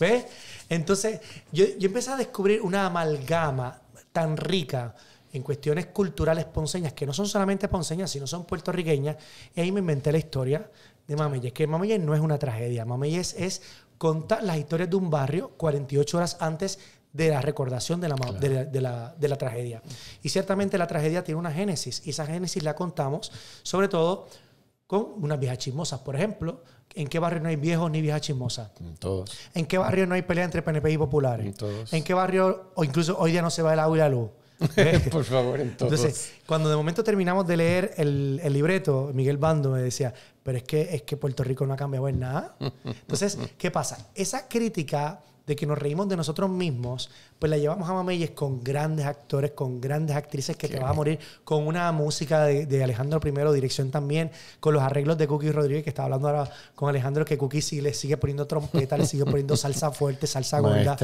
¿Ves? Entonces, yo, empecé a descubrir una amalgama tan rica en cuestiones culturales ponceñas, que no son solamente ponceñas, sino son puertorriqueñas. Y ahí me inventé la historia de Mameyes, que Mameyes no es una tragedia. Mameyes es contar las historias de un barrio 48 horas antes de la recordación de la, tragedia. Y ciertamente la tragedia tiene una génesis, y esa génesis la contamos sobre todo con unas viejas chismosas, por ejemplo, ¿En qué barrio no hay viejos ni viejas chismosas? En todos. ¿En qué barrio no hay pelea entre PNP y populares? En todos. ¿En qué barrio, o incluso hoy día no se va el agua y la luz? *laughs* Por favor, en todos. Entonces, cuando de momento terminamos de leer el, el, libreto, Miguel Bando me decía, pero es que, es que Puerto Rico no ha cambiado en nada. Entonces, ¿qué pasa? Esa crítica de que nos reímos de nosotros mismos, pues la llevamos a Mameyes con grandes actores, con grandes actrices que te va a morir, con una música de, Alejandro I, dirección también, con los arreglos de Cookie Rodríguez, que estaba hablando ahora con Alejandro, que Cookie le sigue poniendo trompeta, le sigue poniendo salsa fuerte, salsa gorda.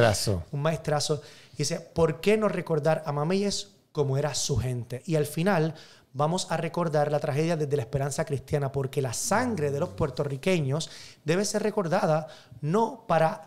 Un maestrazo. Y dice, ¿por qué no recordar a Mameyes como era su gente? Y al final vamos a recordar la tragedia desde la esperanza cristiana, porque la sangre de los puertorriqueños debe ser recordada no para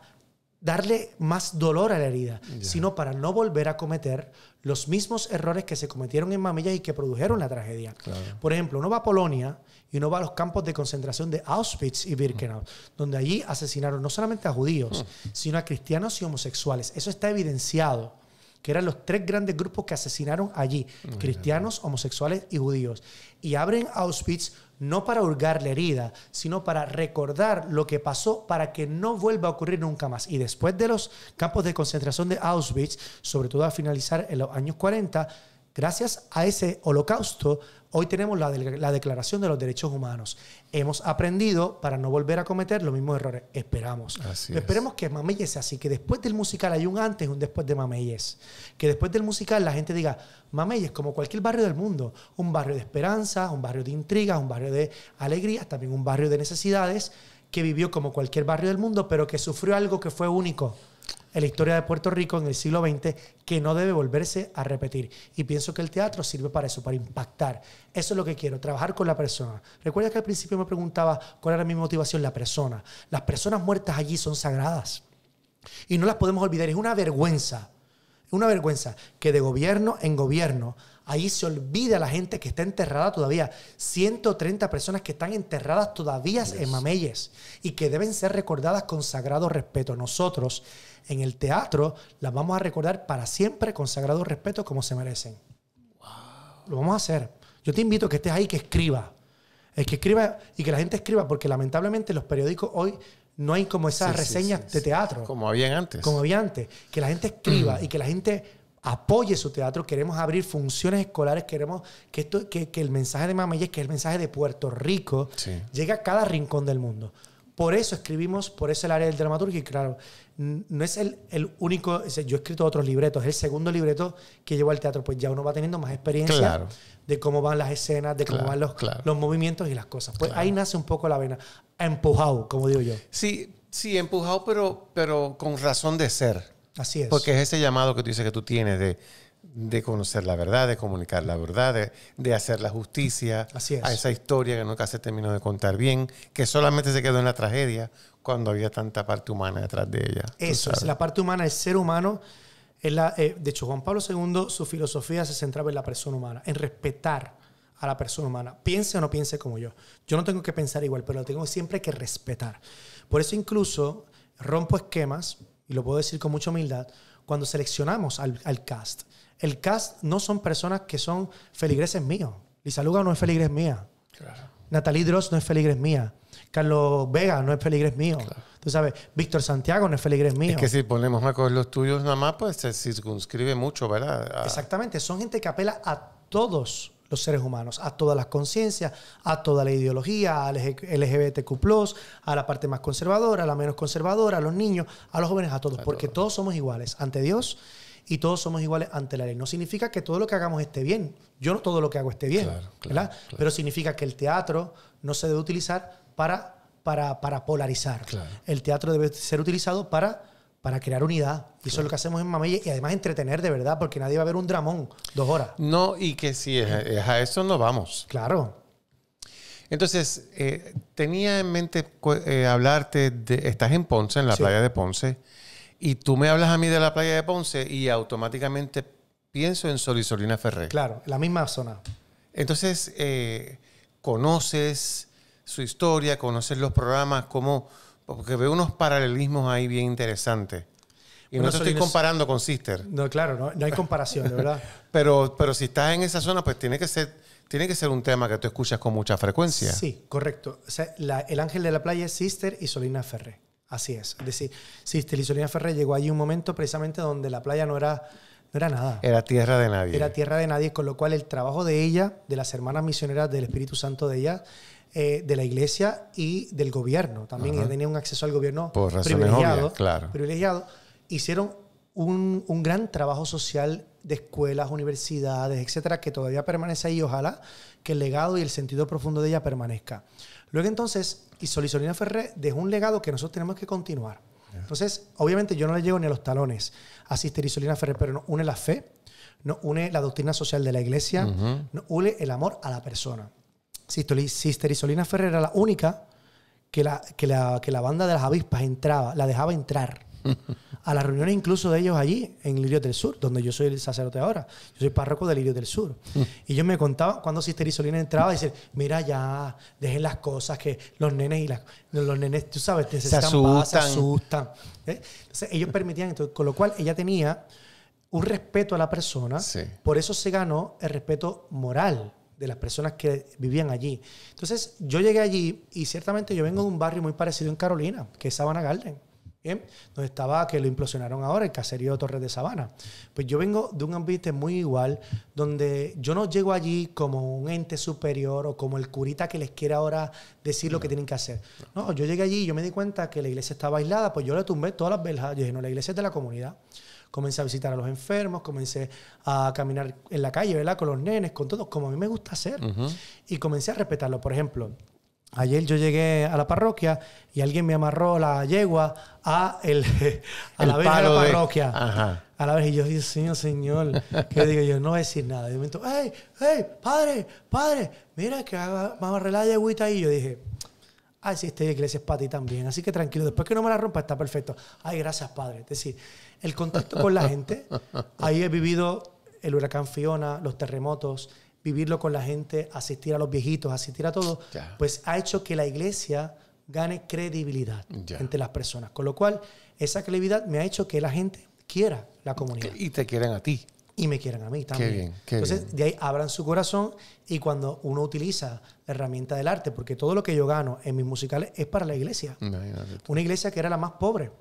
darle más dolor a la herida, sino para no volver a cometer los mismos errores que se cometieron en Mamilla y que produjeron la tragedia. Por ejemplo, uno va a Polonia y uno va a los campos de concentración de Auschwitz y Birkenau, donde allí asesinaron no solamente a judíos, mm. sino a cristianos y homosexuales. Eso está evidenciado, que eran los tres grandes grupos que asesinaron allí, cristianos, homosexuales y judíos. Y abren Auschwitz no para hurgar la herida, sino para recordar lo que pasó para que no vuelva a ocurrir nunca más. Y después de los campos de concentración de Auschwitz, sobre todo a finalizar en los años 40, gracias a ese holocausto, Hoy tenemos la, Declaración de los Derechos Humanos. Hemos aprendido para no volver a cometer los mismos errores. Esperamos. Esperemos que Mameyes sea así, que después del musical hay un antes y un después de Mameyes. Que después del musical la gente diga, Mameyes, como cualquier barrio del mundo, un barrio de esperanza, un barrio de intrigas, un barrio de alegrías, también un barrio de necesidades, que vivió como cualquier barrio del mundo, pero que sufrió algo que fue único en la historia de Puerto Rico en el siglo XX que no debe volverse a repetir. Y pienso que el teatro sirve para eso, para impactar. Eso es lo que quiero, trabajar con la persona. Recuerda que al principio me preguntaba cuál era mi motivación, la persona. Las personas muertas allí son sagradas. Y no las podemos olvidar, es una vergüenza una vergüenza que de gobierno en gobierno ahí se olvida la gente que está enterrada todavía. 130 personas que están enterradas todavía en Mameyes y que deben ser recordadas con sagrado respeto. Nosotros en el teatro, las vamos a recordar para siempre con sagrado respeto como se merecen. Lo vamos a hacer. Yo te invito a que estés ahí, que escriba. Es que escriba y que la gente escriba, porque lamentablemente los periódicos hoy no hay como esas reseñas de teatro. Como habían antes. Como había antes. Que la gente escriba y que la gente apoye su teatro. Queremos abrir funciones escolares, queremos que, esto, que, el mensaje de mamá que es el mensaje de Puerto Rico, llegue a cada rincón del mundo. Por eso escribimos, por eso el área del dramaturgo, y claro, no es el, único, yo he escrito otros libretos, es el segundo libreto que llevo al teatro, pues ya uno va teniendo más experiencia de cómo van las escenas, de cómo van los, los movimientos y las cosas. Pues ahí nace un poco la vena, empujado, como digo yo. Sí, sí, empujado, pero, pero con razón de ser. Así es. Porque es ese llamado que tú dices que tú tienes de de conocer la verdad, de comunicar la verdad, de, hacer la justicia a esa historia que nunca se terminó de contar bien, que solamente se quedó en la tragedia cuando había tanta parte humana detrás de ella. Eso es, la parte humana, el ser humano. Es la, eh, de hecho, Juan Pablo II, su filosofía se centraba en la persona humana, en respetar a la persona humana, piense o no piense como yo. Yo no tengo que pensar igual, pero lo tengo siempre que respetar. Por eso incluso rompo esquemas, y lo puedo decir con mucha humildad, cuando seleccionamos al, al cast el cast no son personas que son feligreses míos. Lisa no es feligres mía. Claro. Natalie Dross no es feligres mía. Carlos Vega no es feligres mío. Tú sabes, Víctor Santiago no es feligres mío. Es que si ponemos Marcos los tuyos nada más, pues se circunscribe mucho, ¿verdad? Exactamente. Son gente que apela a todos los seres humanos, a todas las conciencias, a toda la ideología, al LGBTQ, a la parte más conservadora, a la menos conservadora, a los niños, a los jóvenes, a todos, porque todos somos iguales ante Dios y todos somos iguales ante la ley. No significa que todo lo que hagamos esté bien. Yo no todo lo que hago esté bien, Pero significa que el teatro no se debe utilizar para, para, polarizar. El teatro debe ser utilizado para para crear unidad. Y eso es lo que hacemos en Mamey y además entretener de verdad, porque nadie va a ver un dramón dos horas. No, y que si es, a eso no vamos. Claro. Entonces, eh, tenía en mente eh, hablarte de. Estás en Ponce, en la playa de Ponce. Y tú me hablas a mí de la playa de Ponce y automáticamente pienso en Sol y Solina Ferrer. Claro, la misma zona. Entonces, eh, conoces su historia, conoces los programas, como porque veo unos paralelismos ahí bien interesantes. Y no estoy comparando con Sister. No, claro, no, hay comparación, de verdad. *laughs* pero, pero si estás en esa zona, pues tiene que ser tiene que ser un tema que tú escuchas con mucha frecuencia. Sí, correcto. el ángel de la playa es Sister y Solina Ferrer. Así es. Es decir, sí, Estelisolina Ferrer llegó allí un momento precisamente donde la playa no era, no era nada. Era tierra de nadie. Era tierra de nadie, con lo cual el trabajo de ella, de las hermanas misioneras del Espíritu Santo de ella, eh, de la iglesia y del gobierno. También ella tenía un acceso al gobierno privilegiado, claro. privilegiado. Hicieron un, un, gran trabajo social de escuelas, universidades, etcétera, que todavía permanece ahí. Ojalá que el legado y el sentido profundo de ella permanezca. Luego entonces, y Solisolina Ferrer dejó un legado que nosotros tenemos que continuar. Entonces, obviamente yo no le llego ni a los talones a Sister Isolina Ferrer pero nos une la fe, nos une la doctrina social de la iglesia, nos une el amor a la persona. Sister Isolina Ferrer era la única que la, que la, que la banda de las avispas entraba, la dejaba entrar. *laughs* a las reuniones incluso de ellos allí, en Lirio del Sur, donde yo soy el sacerdote ahora. Yo soy párroco de Lirio del Sur. *laughs* y ellos me contaban cuando Sister Isolina entraba y decía, mira ya, dejen las cosas que los nenes y las, los nenes, tú sabes, te se asustan. ¿Eh? ellos permitían, con lo cual ella tenía un respeto a la persona, por eso se ganó el respeto moral de las personas que vivían allí. Entonces yo llegué allí y ciertamente yo vengo de un barrio muy parecido en Carolina, que es Sabana Garden. Donde estaba, que lo implosionaron ahora, el caserío Torres de Sabana. Pues yo vengo de un ambiente muy igual, donde yo no llego allí como un ente superior o como el curita que les quiere ahora decir lo que tienen que hacer. No, yo llegué allí y yo me di cuenta que la iglesia estaba aislada, pues yo le tumbé todas las velas. Yo dije, no, la iglesia es de la comunidad. Comencé a visitar a los enfermos, comencé a caminar en la calle, ¿verdad? Con los nenes, con todos, como a mí me gusta hacer. Y comencé a respetarlo. Por ejemplo, Ayer yo llegué a la parroquia y alguien me amarró la yegua a, el, *laughs* la vez de la parroquia. A la vez Y yo dije, señor, señor. *laughs* digo, yo no voy a decir nada. Y me momento, hey, hey, padre, padre, mira que a amarré la yeguita ahí. Y yo dije, ay, sí, esta iglesia es para ti también. Así que tranquilo, después que no me la rompa está perfecto. Ay, gracias, padre. Es decir, el contacto con la gente. Ahí he vivido el huracán Fiona, los terremotos, vivirlo con la gente, asistir a los viejitos, asistir a todo, pues ha hecho que la iglesia gane credibilidad entre las personas. Con lo cual, esa credibilidad me ha hecho que la gente quiera la comunidad. Y te quieren a ti. Y me quieran a mí también. Qué bien, Entonces, de ahí abran su corazón y cuando uno utiliza la herramienta del arte, porque todo lo que yo gano en mis musicales es para la iglesia. Una iglesia que era la más pobre,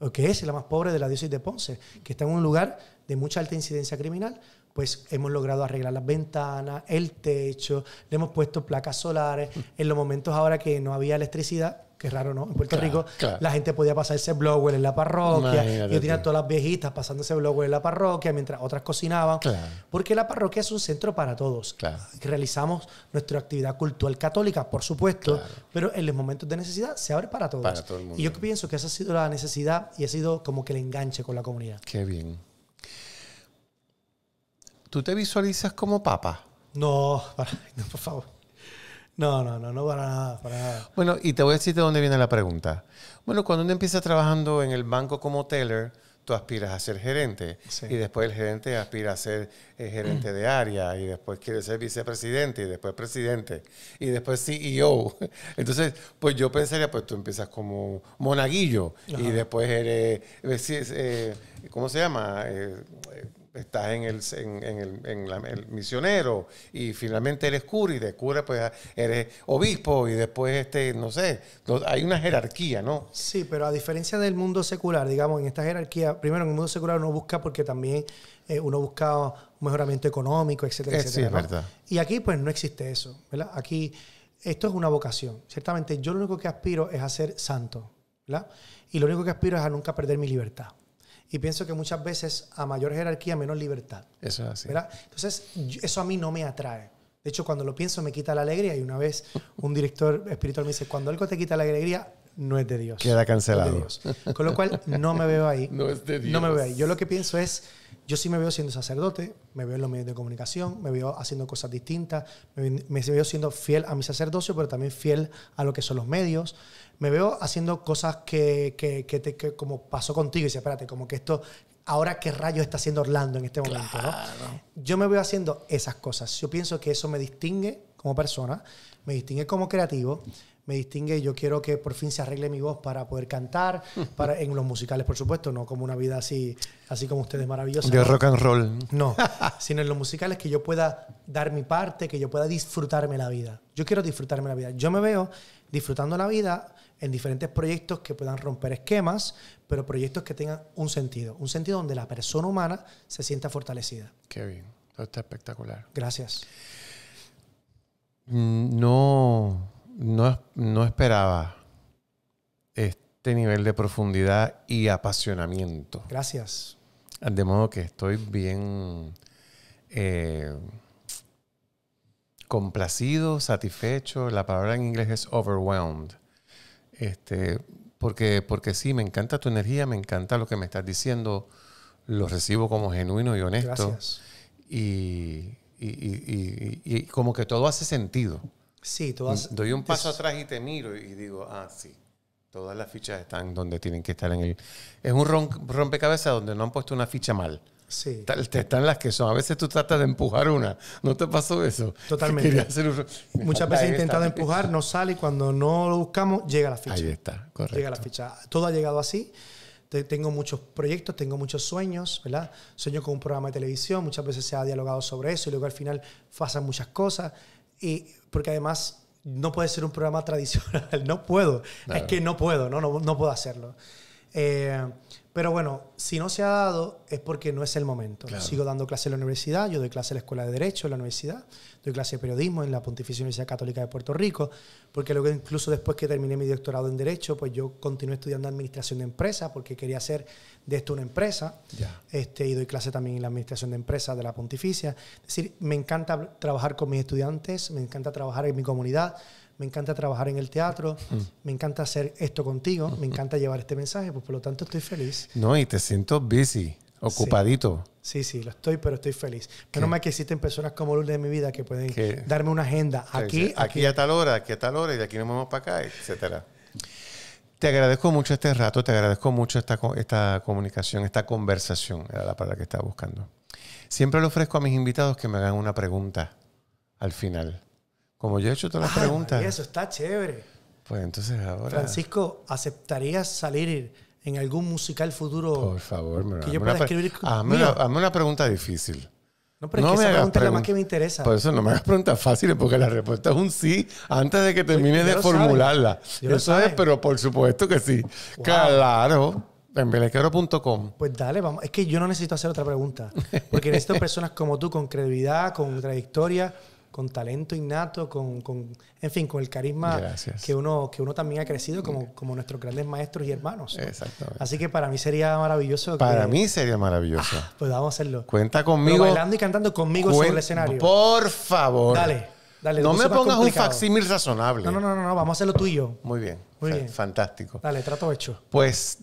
o que es la más pobre de la diócesis de Ponce, que está en un lugar de mucha alta incidencia criminal, pues hemos logrado arreglar las ventanas, el techo, le hemos puesto placas solares. Mm. En los momentos ahora que no había electricidad, que raro, ¿no? En Puerto Rico la gente podía pasar ese blower en la parroquia. Yo tenía todas las viejitas pasando ese blower en la parroquia mientras otras cocinaban. Porque la parroquia es un centro para todos. Realizamos nuestra actividad cultural católica, por supuesto, pero en los momentos de necesidad se abre para todos. Y yo pienso que esa ha sido la necesidad y ha sido como que el enganche con la comunidad. Qué bien. ¿Tú te visualizas como papa? No, para, *laughs* no, por favor. No, no, no, no para nada, para nada. Bueno, y te voy a decir de dónde viene la pregunta. Bueno, cuando uno empieza trabajando en el banco como teller, tú aspiras a ser gerente y después el gerente aspira a ser eh, gerente de área y después quiere ser vicepresidente y después presidente y después CEO. *laughs* Entonces, pues yo pensaría, pues tú empiezas como monaguillo y después eres, eh, eh, ¿cómo se llama? estás en el, en, el, misionero y finalmente eres cura y de cura pues eres obispo y después, este, no sé, hay una jerarquía, ¿no? Sí, pero a diferencia del mundo secular, digamos, en esta jerarquía, primero en el mundo secular uno busca porque también eh, uno busca un mejoramiento económico, etcétera, eh, etcétera. Sí, verdad. Y aquí pues no existe eso, ¿verdad? Aquí esto es una vocación. Ciertamente yo lo único que aspiro es a ser santo, ¿verdad? Y lo único que aspiro es a nunca perder mi libertad. Y pienso que muchas veces a mayor jerarquía, menos libertad. Eso es así. Entonces, eso a mí no me atrae. De hecho, cuando lo pienso, me quita la alegría. Y una vez un director espiritual me dice, cuando algo te quita la alegría, no es de Dios. Queda cancelado. Con lo cual, no me veo ahí. *laughs* No es de Dios. No me veo ahí. Yo lo que pienso es, yo sí me veo siendo sacerdote, me veo en los medios de comunicación, me veo haciendo cosas distintas, me, veo siendo fiel a mi sacerdocio, pero también fiel a lo que son los medios. Me veo haciendo cosas que, que, que, como pasó contigo, y dice, espérate, como que esto, ahora qué rayos está haciendo Orlando en este momento. Yo me veo haciendo esas cosas. Yo pienso que eso me distingue como persona, me distingue como creativo me distingue y yo quiero que por fin se arregle mi voz para poder cantar, *laughs* para, en los musicales, por supuesto, no como una vida así, así como ustedes maravillosa. De rock and roll. No, *laughs* sino en los musicales que yo pueda dar mi parte, que yo pueda disfrutarme la vida. Yo quiero disfrutarme la vida. Yo me veo disfrutando la vida en diferentes proyectos que puedan romper esquemas, pero proyectos que tengan un sentido, un sentido donde la persona humana se sienta fortalecida. Qué bien, Esto está espectacular. Gracias. Mm, no no, esperaba este nivel de profundidad y apasionamiento. Gracias. De modo que estoy bien eh, complacido, satisfecho. La palabra en inglés es overwhelmed. Este, porque, porque sí, me encanta tu energía, me encanta lo que me estás diciendo. Lo recibo como genuino y honesto. Gracias. y como que todo hace sentido. Sí, todas. Mm, doy un paso atrás y te miro y digo, ah, sí. Todas las fichas están donde tienen que estar en el. Es un rompecabezas donde no han puesto una ficha mal. Sí. Están las que son. A veces tú tratas de empujar una. ¿No te pasó eso? Totalmente. *laughs* Muchas veces he intentado empujar, no sale y cuando no lo buscamos, llega la ficha. Ahí está, correcto. Llega la ficha. Todo ha llegado así. Tengo muchos proyectos, tengo muchos sueños, ¿verdad? Sueño con un programa de televisión, muchas veces se ha dialogado sobre eso y luego al final pasan muchas cosas. Y porque además no puede ser un programa *laughs* tradicional, no puedo, es que no puedo, no, no, no puedo hacerlo. Eh, pero bueno, si no se ha dado es porque no es el momento. Sigo dando clases en la universidad, yo doy clases en la Escuela de Derecho en la universidad, doy clases de periodismo en la Pontificia Universidad Católica de Puerto Rico, porque incluso después que terminé mi doctorado en Derecho, pues yo continué estudiando Administración de Empresas porque quería hacer de esto una empresa. Este, y doy clases también en la Administración de Empresas de la Pontificia. Es decir, me encanta trabajar con mis estudiantes, me encanta trabajar en mi comunidad, me encanta trabajar en el teatro, mm. me encanta hacer esto contigo, me mm. encanta llevar este mensaje, pues por lo tanto estoy feliz. No, y te siento busy, ocupadito. Sí, sí, lo estoy, pero estoy feliz. no mal que existen personas como Lourdes de mi vida que pueden darme una agenda aquí, aquí, a tal hora, aquí a tal hora, y de aquí nos vamos para acá, etcétera. Te agradezco mucho este rato, te agradezco mucho esta, esta comunicación, esta conversación, era la palabra que estaba buscando. Siempre le ofrezco a mis invitados que me hagan una pregunta al final. Como yo he hecho todas las ah, preguntas. eso está chévere. Pues entonces ahora. Francisco, ¿aceptarías salir en algún musical futuro? Por favor, me que yo pueda escribir. Ah, hazme una, hazme una pregunta difícil. No, pero es que me esa pregunta es la más que me interesa. Por eso no me hagas preguntas fáciles, porque la respuesta es un sí antes de que termine de formularla. Yo eso pero por supuesto que sí. Claro. En belequero.com. Pues dale, vamos. Es que yo no necesito hacer otra pregunta. Porque necesito *laughs* personas como tú, con credibilidad, con trayectoria con talento innato, con, en fin, con el carisma que uno, que uno también ha crecido como, como nuestros grandes maestros y hermanos. Exactamente. Así que para mí sería maravilloso. Para mí sería maravilloso. Ah, pues vamos a hacerlo. Cuenta conmigo. bailando y cantando conmigo sobre el escenario. Por favor. Dale. Dale, no me pongas un facsímil razonable. No, no, no, no, vamos a hacerlo tú y yo. Muy bien. Muy bien. Fantástico. Dale, trato hecho. Pues,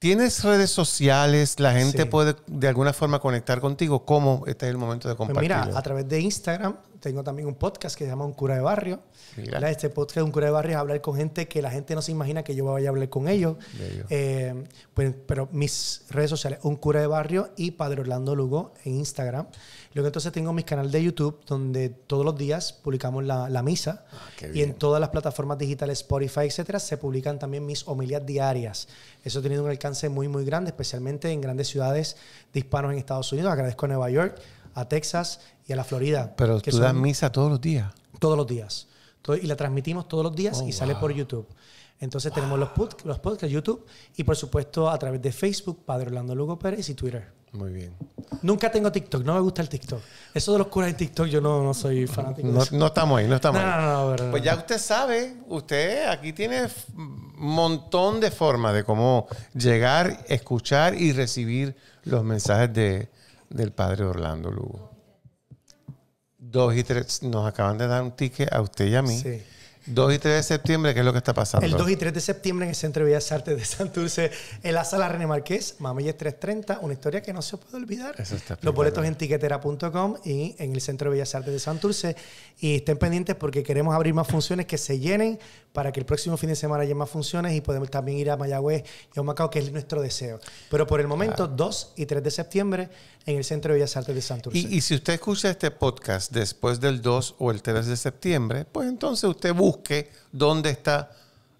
¿tienes redes sociales? ¿La gente puede de alguna forma conectar contigo? ¿Cómo? Este es el momento de compartir? Pues mira, a través de Instagram tengo también un podcast que se llama Un Cura de Barrio. Este podcast de Un Cura de Barrio es hablar con gente que la gente no se imagina que yo vaya a hablar con ellos. Eh, pues, pero mis redes sociales, Un Cura de Barrio y Padre Orlando Lugo en Instagram. Luego entonces tengo mi canal de YouTube donde todos los días publicamos la, misa ah, y en todas las plataformas digitales, Spotify, etcétera, se publican también mis homilías diarias. Eso ha tenido un alcance muy, muy grande, especialmente en grandes ciudades de hispanos en Estados Unidos. Agradezco a Nueva York, a Texas y a la Florida. Pero que tú das misa todos los días. Todos los días. y la transmitimos todos los días oh, y sale por YouTube. Entonces tenemos los, posts los podcasts, YouTube y por supuesto a través de Facebook, Padre Orlando Lugo Pérez y Twitter. Muy bien. Nunca tengo TikTok, no me gusta el TikTok. Eso de los curas de TikTok, yo no, soy fanático. No, estamos ahí, no estamos no, ahí. No, pues ya usted sabe, usted aquí tiene un montón de formas de cómo llegar, escuchar y recibir los mensajes de, del padre Orlando Lugo. Dos y tres, nos acaban de dar un ticket a usted y a mí. Sí. 2 y 3 de septiembre, ¿qué es lo que está pasando? El 2 y 3 de septiembre en el Centro de Bellas Artes de Santurce, en la sala René Marqués, Mameyes 330, una historia que no se puede olvidar. Los boletos en tiquetera.com y en el Centro de Bellas Artes de Santurce. Y estén pendientes porque queremos abrir más funciones que se llenen para que el próximo fin de semana haya más funciones y podemos también ir a Mayagüez y a Macao, que es nuestro deseo. Pero por el momento, 2 y 3 de septiembre, en el Centro de Bellas Artes de Santos. Y, si usted escucha este podcast después del 2 o el 3 de septiembre, pues entonces usted busque dónde está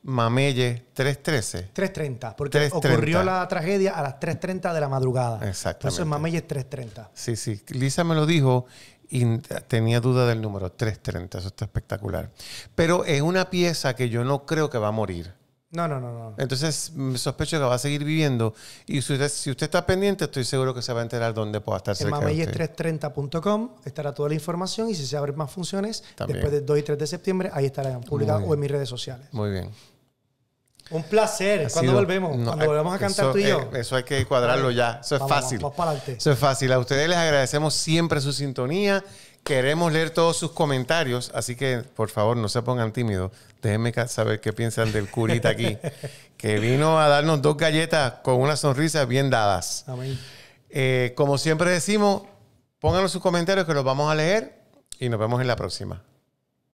Mamelle 313. 330, porque ocurrió la tragedia a las 3.30 de la madrugada. Exactamente. Entonces Mamelle 330. Sí, sí. Lisa me lo dijo y tenía duda del número 330. Eso está espectacular. Pero es una pieza que yo no creo que va a morir. No, no, no, no. Entonces mm, sospecho que va a seguir viviendo. Y si usted, está pendiente, estoy seguro que se va a enterar dónde pueda estar cerca. En mameyes330.com estará toda la información y si se abren más funciones, después de 2 y 3 de septiembre, ahí estarán publicadas o en mis redes sociales. Muy bien. Un placer. volvemos? Cuando eh, volvemos a cantar tú y yo. eso hay que cuadrarlo ya. Eso es fácil. eso es fácil. A ustedes les agradecemos siempre su sintonía. Queremos leer todos sus comentarios, así que por favor no se pongan tímidos. Déjenme saber qué piensan del curita aquí, *laughs* que vino a darnos dos galletas con una sonrisa bien dadas. Eh, como siempre decimos, pónganos sus comentarios que los vamos a leer y nos vemos en la próxima.